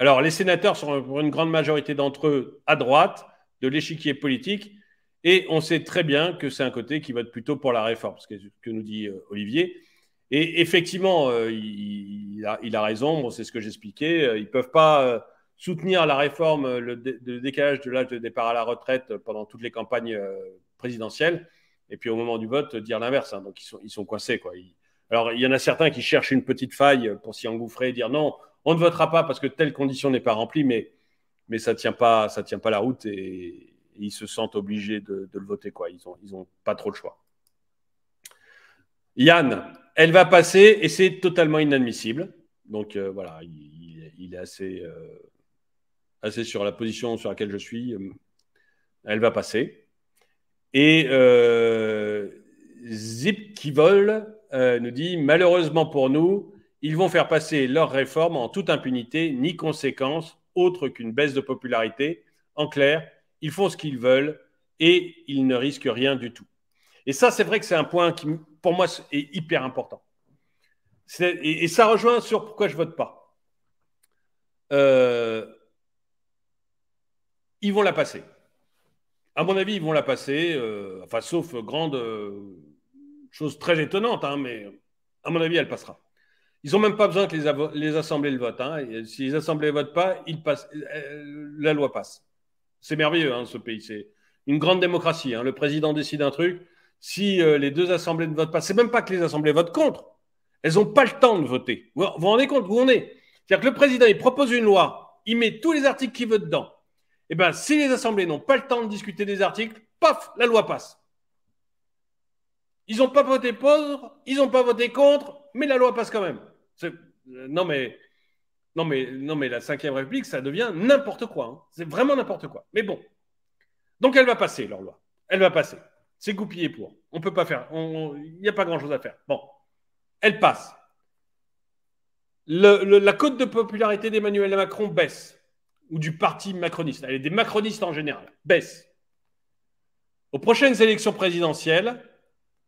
alors, les sénateurs sont pour une grande majorité d'entre eux à droite de l'échiquier politique. Et on sait très bien que c'est un côté qui vote plutôt pour la réforme, ce que nous dit euh, Olivier. Et effectivement, euh, il, a, raison, c'est ce que j'expliquais. Euh, ils ne peuvent pas soutenir la réforme, le, décalage de l'âge de départ à la retraite pendant toutes les campagnes présidentielles. Et puis au moment du vote, dire l'inverse. Hein. Donc ils sont, ils sont coincés. Quoi. alors il y en a certains qui cherchent une petite faille pour s'y engouffrer et dire non, on ne votera pas parce que telle condition n'est pas remplie, mais, mais ça ne tient, pas, ça tient pas la route et, ils se sentent obligés de, le voter. Quoi. Ils n'ont ils ont pas trop le choix. Yann, elle va passer et c'est totalement inadmissible. Donc euh, voilà, il, est assez, euh, assez sur la position sur laquelle je suis. Euh, elle va passer. Et Zip qui vole nous dit malheureusement pour nous, ils vont faire passer leurs réformes en toute impunité, ni conséquence autre qu'une baisse de popularité. En clair, ils font ce qu'ils veulent et ils ne risquent rien du tout. Et ça, c'est vrai que c'est un point qui, pour moi, est hyper important. et, ça rejoint sur pourquoi je vote pas. Euh, ils vont la passer. À mon avis, ils vont la passer, euh, enfin, sauf grande euh, chose très étonnante, hein, mais à mon avis, elle passera. Ils n'ont même pas besoin que les, assemblées le votent. Hein. Si les assemblées ne votent pas, euh, euh, la loi passe. C'est merveilleux, hein, ce pays. C'est une grande démocratie. Hein. Le président décide un truc. Si euh, les deux assemblées ne votent pas, c'est même pas que les assemblées votent contre. Elles n'ont pas le temps de voter. Vous vous, rendez compte où on est C'est-à-dire que le président, il propose une loi, il met tous les articles qu'il veut dedans. Et eh bien, si les assemblées n'ont pas le temps de discuter des articles, paf, la loi passe. Ils n'ont pas voté pour, ils n'ont pas voté contre, mais la loi passe quand même. Euh, non, mais, non, mais, non, mais la Ve République, ça devient n'importe quoi. Hein. C'est vraiment n'importe quoi. Mais bon. Donc elle va passer, leur loi. Elle va passer. C'est goupillé pour. On peut pas faire. Il n'y a pas grand-chose à faire. Bon. Elle passe. la cote de popularité d'Emmanuel Macron baisse. Ou du parti macroniste. Elle est des macronistes en général. Baisse. Aux prochaines élections présidentielles,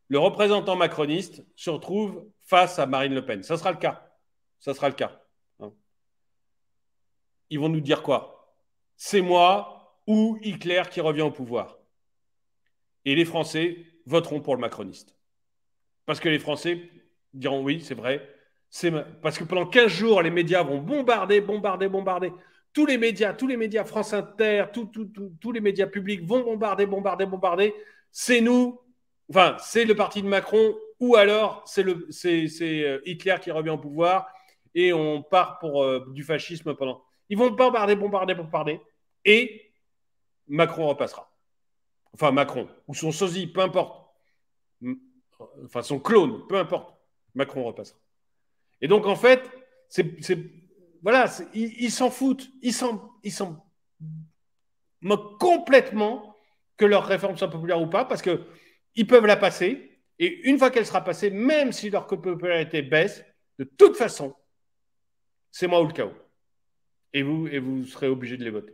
le représentant macroniste se retrouve face à Marine Le Pen. Ça sera le cas. Ça sera le cas. Hein. Ils vont nous dire quoi C'est moi ou Hitler qui revient au pouvoir. Et les Français voteront pour le macroniste. Parce que les Français diront oui, c'est vrai. Parce que pendant 15 jours, les médias vont bombarder, bombarder, bombarder. Tous les médias, tous les médias, France Inter, tous les médias publics vont bombarder, bombarder, bombarder. C'est nous, enfin, c'est le parti de Macron ou alors c'est euh, Hitler qui revient au pouvoir et on part pour euh, du fascisme pendant. Ils vont bombarder, bombarder, bombarder, et Macron repassera. Enfin, Macron, ou son sosie, peu importe. Enfin, son clone, peu importe. Macron repassera. Et donc, en fait, c'est. Voilà, ils s'en foutent. Ils s'en moquent complètement que leur réforme soit populaire ou pas, parce que ils peuvent la passer, et une fois qu'elle sera passée, même si leur popularité baisse, de toute façon, c'est moi ou le chaos. Et vous, et vous serez obligé de les voter.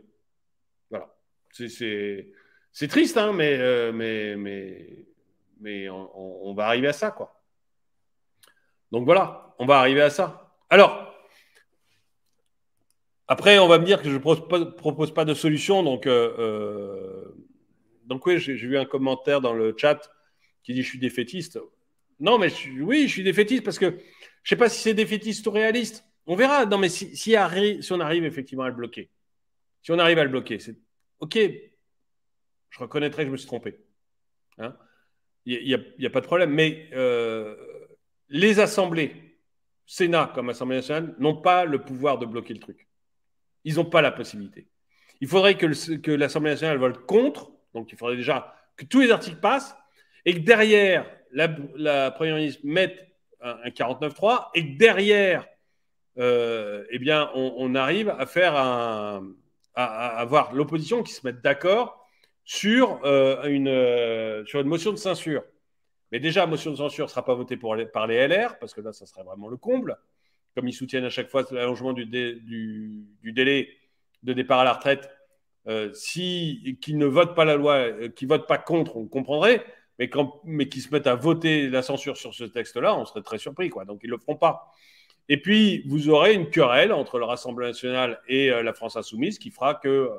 Voilà. C'est triste, hein, euh, mais, mais, mais, mais on, va arriver à ça, quoi. Donc voilà, on va arriver à ça. Alors, après, on va me dire que je ne propose, pas de solution. Donc, euh, euh, donc oui, j'ai vu un commentaire dans le chat qui dit je suis défaitiste. Non, mais oui, je suis défaitiste parce que je ne sais pas si c'est défaitiste ou réaliste. On verra. Non, mais si, on arrive effectivement à le bloquer, si on arrive à le bloquer, c'est OK, je reconnaîtrai que je me suis trompé. Hein. Il n'y a, pas de problème. Mais euh, les assemblées, Sénat comme Assemblée nationale, n'ont pas le pouvoir de bloquer le truc. Ils n'ont pas la possibilité. Il faudrait que l'Assemblée nationale vote contre, donc il faudrait déjà que tous les articles passent, et que derrière, la, Première ministre mette un, 49-3 et que derrière, euh, eh bien, on, arrive à faire un, à, avoir l'opposition qui se mette d'accord sur, euh, une, euh, sur une motion de censure. Mais déjà, motion de censure ne sera pas votée par les LR, parce que là, ça serait vraiment le comble. Comme ils soutiennent à chaque fois l'allongement du, délai de départ à la retraite, euh, si qu'ils ne votent pas la loi, qu'ils votent pas contre, on comprendrait mais, qui se mettent à voter la censure sur ce texte-là, on serait très surpris. Quoi. Donc ils ne le feront pas. Et puis, vous aurez une querelle entre le Rassemblement national et euh, la France insoumise qui fera que euh,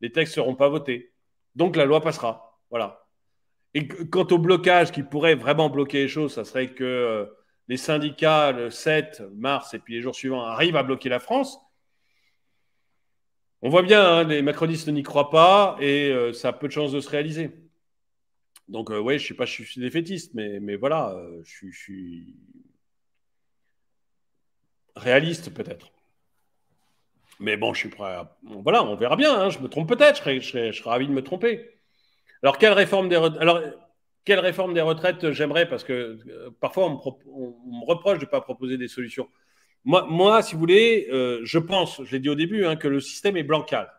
les textes ne seront pas votés. Donc la loi passera. Voilà. Et quant au blocage qui pourrait vraiment bloquer les choses, ça serait que euh, les syndicats, le 7 mars et puis les jours suivants, arrivent à bloquer la France. On voit bien, hein, les macronistes n'y croient pas et ça a peu de chances de se réaliser. Donc, oui, euh, ouais, je sais pas, je suis défaitiste, mais, mais voilà, euh, je, suis, réaliste peut-être. Mais bon, je suis prêt à... voilà, on verra bien. Hein, je me trompe peut-être, je serais, ravi de me tromper. Alors, quelle réforme des retraites Alors, quelle réforme des retraites j'aimerais Parce que euh, parfois, on me, reproche de ne pas proposer des solutions. Moi, moi si vous voulez, je pense, je l'ai dit au début, hein, que le système est blancal.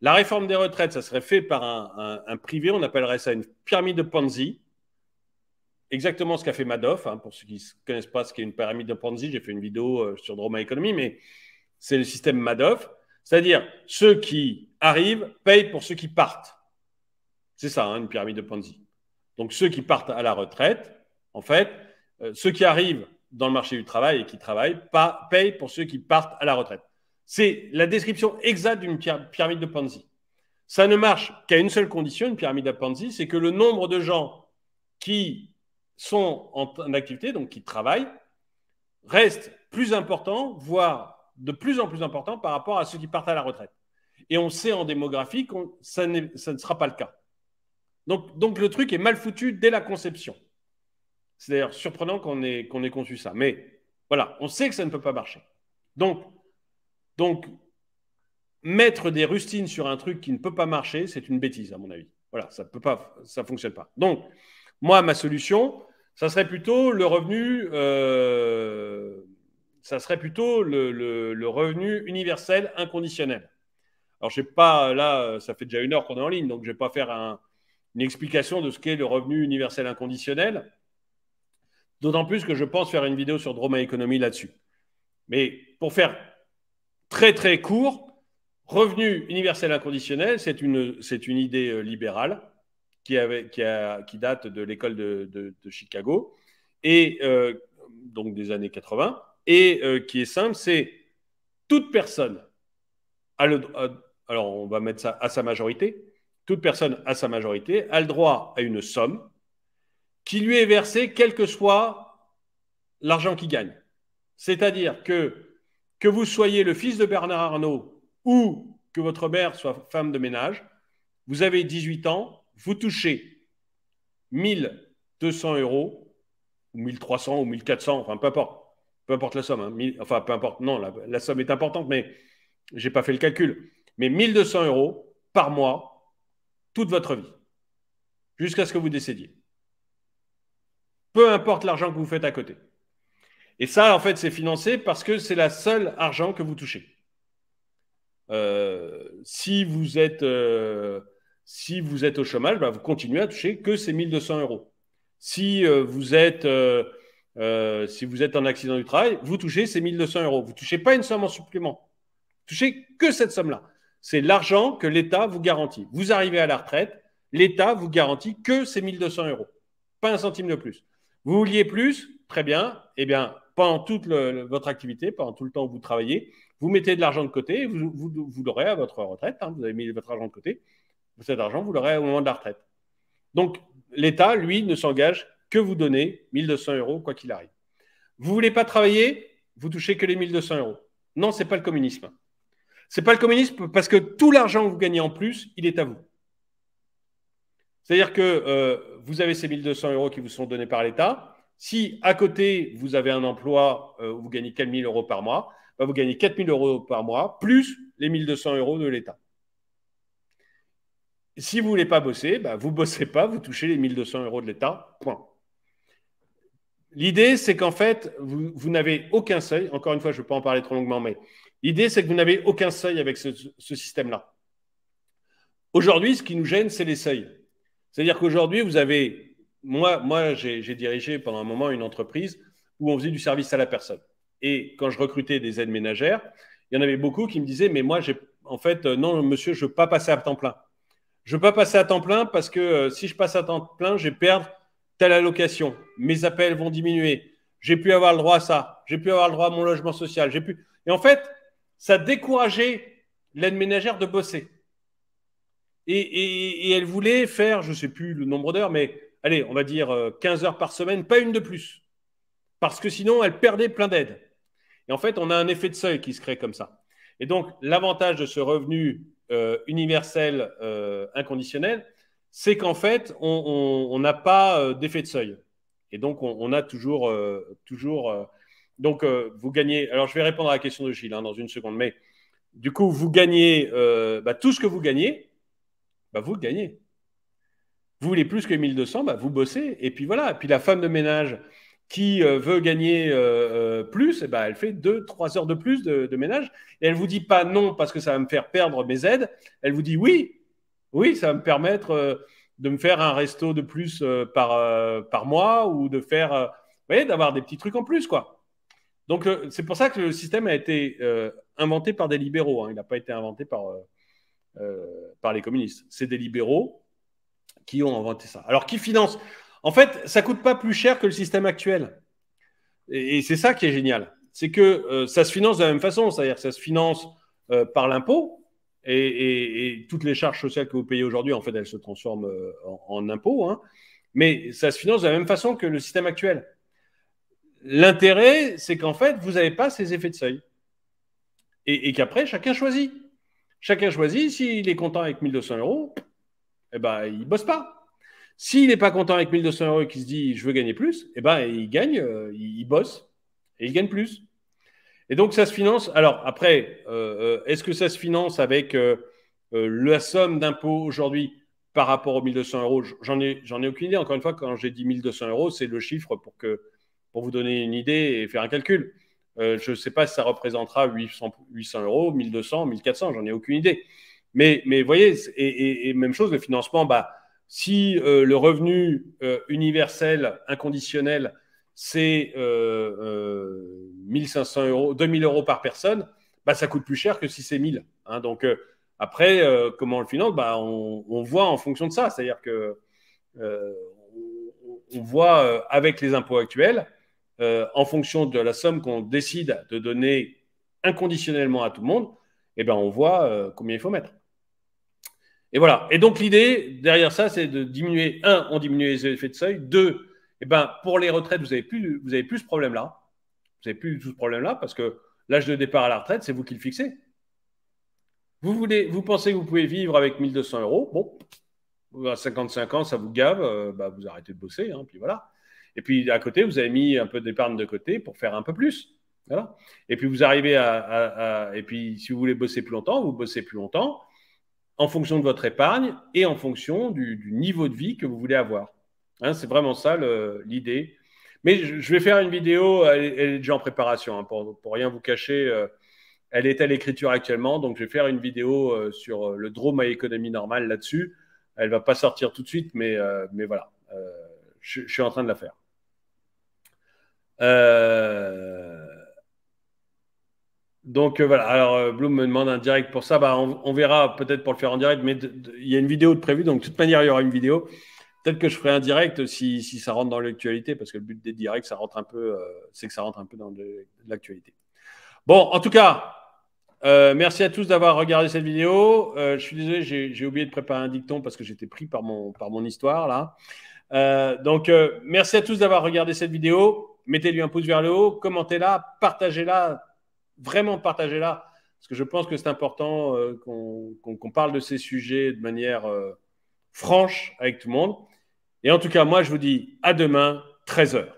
La réforme des retraites, ça serait fait par un, privé, on appellerait ça une pyramide de Ponzi. Exactement ce qu'a fait Madoff. Hein, pour ceux qui ne connaissent pas ce qu'est une pyramide de Ponzi, j'ai fait une vidéo euh, sur Droma Economy, mais c'est le système Madoff. C'est-à-dire, ceux qui arrivent payent pour ceux qui partent. C'est ça, hein, une pyramide de Ponzi. Donc, ceux qui partent à la retraite, en fait, euh, ceux qui arrivent dans le marché du travail et qui travaillent payent pour ceux qui partent à la retraite. C'est la description exacte d'une pyramide de Ponzi. Ça ne marche qu'à une seule condition, une pyramide de Ponzi, c'est que le nombre de gens qui sont en, activité, donc qui travaillent, reste plus important, voire de plus en plus important par rapport à ceux qui partent à la retraite. Et on sait en démographie que ça, ne sera pas le cas. Donc, donc, le truc est mal foutu dès la conception. C'est d'ailleurs surprenant qu'on ait, ait, conçu ça. Mais voilà, on sait que ça ne peut pas marcher. Donc donc, mettre des rustines sur un truc qui ne peut pas marcher, c'est une bêtise, à mon avis. Voilà, ça peut pas, ça fonctionne pas. Donc, moi, ma solution, ça serait plutôt le revenu, euh, ça serait plutôt le, revenu universel inconditionnel. Alors, je sais pas, là, ça fait déjà une heure qu'on est en ligne, donc je vais pas faire une explication de ce qu'est le revenu universel inconditionnel. D'autant plus que je pense faire une vidéo sur Droma Economy là-dessus. Mais pour faire très très court. Revenu universel inconditionnel, c'est une, c'est une idée euh, libérale qui, avait, qui, a, qui date de l'école de, de, Chicago, et euh, donc des années 80, et euh, qui est simple, c'est toute personne le, alors on va mettre ça à sa majorité, toute personne à sa majorité a le droit à une somme qui lui est versée quel que soit l'argent qu'il gagne. C'est-à-dire que que vous soyez le fils de Bernard Arnault ou que votre mère soit femme de ménage, vous avez 18 ans, vous touchez 1200 euros, ou 1300, ou 1400, enfin peu importe, peu importe la somme, hein. enfin peu importe, non, la, la somme est importante, mais je n'ai pas fait le calcul, mais 1200 euros par mois, toute votre vie, jusqu'à ce que vous décédiez. Peu importe l'argent que vous faites à côté. Et ça, en fait, c'est financé parce que c'est la seule argent que vous touchez. Euh, si, vous êtes, euh, si vous êtes au chômage, bah, vous continuez à toucher que ces 1200 euros. Si, euh, vous êtes, si vous êtes en accident du travail, vous touchez ces 1200 euros. Vous ne touchez pas une somme en supplément. Vous touchez que cette somme-là. C'est l'argent que l'État vous garantit. Vous arrivez à la retraite, l'État vous garantit que ces 1200 euros. Pas un centime de plus. Vous vouliez plus, très bien. Eh bien, pendant toute votre activité, pendant tout le temps où vous travaillez, vous mettez de l'argent de côté, vous, vous, l'aurez à votre retraite, hein, vous avez mis votre argent de côté, cet argent, vous l'aurez au moment de la retraite. Donc, l'État, lui, ne s'engage que vous donner 1200 euros, quoi qu'il arrive. Vous ne voulez pas travailler, vous touchez que les 1200 euros. Non, ce n'est pas le communisme. Ce n'est pas le communisme parce que tout l'argent que vous gagnez en plus, il est à vous. C'est-à-dire que euh, vous avez ces 1200 euros qui vous sont donnés par l'État, si à côté, vous avez un emploi, euh, vous gagnez 4 000 euros par mois, bah, vous gagnez 4 000 euros par mois, plus les 1 200 euros de l'État. Si vous ne voulez pas bosser, bah, vous ne bossez pas, vous touchez les 1 200 euros de l'État, point. L'idée, c'est qu'en fait, vous, n'avez aucun seuil. Encore une fois, je ne vais pas en parler trop longuement, mais l'idée, c'est que vous n'avez aucun seuil avec ce système-là. Aujourd'hui, ce qui nous gêne, c'est les seuils. C'est-à-dire qu'aujourd'hui, vous avez moi, moi j'ai dirigé pendant un moment une entreprise où on faisait du service à la personne. Et quand je recrutais des aides ménagères, il y en avait beaucoup qui me disaient, mais moi, en fait, euh, non, monsieur, je ne veux pas passer à temps plein. Je ne veux pas passer à temps plein parce que euh, si je passe à temps plein, je vais perdre telle allocation. Mes appels vont diminuer. J'ai pu avoir le droit à ça. J'ai pu avoir le droit à mon logement social. J'ai pu... Et en fait, ça décourageait l'aide ménagère de bosser. Et, et elle voulait faire, je ne sais plus le nombre d'heures, mais allez, on va dire 15 euh, heures par semaine, pas une de plus. Parce que sinon, elle perdait plein d'aides. Et en fait, on a un effet de seuil qui se crée comme ça. Et donc, l'avantage de ce revenu euh, universel euh, inconditionnel, c'est qu'en fait, on n'a pas d'effet de seuil. Et donc, on, a toujours. toujours donc, vous gagnez. Alors, je vais répondre à la question de Gilles hein, dans une seconde. Mais du coup, vous gagnez bah, tout ce que vous gagnez, bah, vous gagnez. Vous voulez plus que 1200, bah, vous bossez. Et puis voilà. Et puis la femme de ménage qui euh, veut gagner euh, euh, plus, et eh ben, elle fait 2-3 heures de plus de, ménage. Et elle vous dit pas non parce que ça va me faire perdre mes aides. Elle vous dit oui, oui, ça va me permettre de me faire un resto de plus par, par mois ou de faire, d'avoir des petits trucs en plus, quoi. Donc c'est pour ça que le système a été inventé par des libéraux. Hein. Il n'a pas été inventé par, par les communistes. C'est des libéraux qui ont inventé ça. Alors, qui finance En fait, ça ne coûte pas plus cher que le système actuel. Et, c'est ça qui est génial. C'est que euh, ça se finance de la même façon. C'est-à-dire que ça se finance euh, par l'impôt. Et, toutes les charges sociales que vous payez aujourd'hui, en fait, elles se transforment euh, en, impôts. Hein. Mais ça se finance de la même façon que le système actuel. L'intérêt, c'est qu'en fait, vous n'avez pas ces effets de seuil. Et, et qu'après, chacun choisit. Chacun choisit, s'il est content avec 1200 euros, et eh ben, il bosse pas. S'il n'est pas content avec 1200 euros et qu'il se dit je veux gagner plus, eh ben, il gagne, euh, il, bosse et il gagne plus. Et donc ça se finance. Alors après, euh, euh, est-ce que ça se finance avec la somme d'impôts aujourd'hui par rapport aux 1200 euros J'en ai, j'en ai aucune idée. Encore une fois, quand j'ai dit 1200 euros, c'est le chiffre pour, que, pour vous donner une idée et faire un calcul. je ne sais pas si ça représentera 800, 800 euros, 1200, 1400, j'en ai aucune idée. Mais, mais voyez, et, même chose, le financement, bah, si euh, le revenu euh, universel inconditionnel, c'est euh, 1500 euh, euros, 2000 euros par personne, bah, ça coûte plus cher que si c'est 1000. Hein. donc après, comment on le finance bah, on, voit en fonction de ça. C'est-à-dire que on voit avec les impôts actuels, en fonction de la somme qu'on décide de donner inconditionnellement à tout le monde, eh ben on voit combien il faut mettre. Et voilà. Et donc l'idée derrière ça, c'est de diminuer, un, on diminue les effets de seuil, deux, et eh ben, pour les retraites, vous n'avez plus, vous plus ce problème-là. Vous n'avez plus tout ce problème-là parce que l'âge de départ à la retraite, c'est vous qui le fixez. Vous, voulez, vous pensez que vous pouvez vivre avec 1200 euros, bon, à 55 ans, ça vous gave, euh, bah, vous arrêtez de bosser, hein, puis voilà. Et puis à côté, vous avez mis un peu d'épargne de côté pour faire un peu plus. Et puis vous arrivez à, Et puis si vous voulez bosser plus longtemps, vous bossez plus longtemps en fonction de votre épargne et en fonction du, niveau de vie que vous voulez avoir. Hein, c'est vraiment ça l'idée. Mais je, vais faire une vidéo, elle, est déjà en préparation, hein, pour, rien vous cacher. Euh, elle est à l'écriture actuellement, donc je vais faire une vidéo euh, sur euh, le drôme à économie normale là-dessus. Elle va pas sortir tout de suite, mais, mais voilà, je, suis en train de la faire. Donc euh, voilà, alors euh, Bloom me demande un direct pour ça. Bah, on, verra peut-être pour le faire en direct, mais il y a une vidéo de prévu. Donc de toute manière, il y aura une vidéo. Peut-être que je ferai un direct si, ça rentre dans l'actualité, parce que le but des directs, ça rentre un peu, euh, c'est que ça rentre un peu dans l'actualité. Bon, en tout cas, merci à tous d'avoir regardé cette vidéo. je suis désolé, j'ai oublié de préparer un dicton parce que j'étais pris par mon, par mon histoire là. donc merci à tous d'avoir regardé cette vidéo. Mettez-lui un pouce vers le haut, commentez-la, partagez-la, vraiment partager là, parce que je pense que c'est important euh, qu'on parle de ces sujets de manière euh, franche avec tout le monde. Et en tout cas, moi, je vous dis à demain, 13h.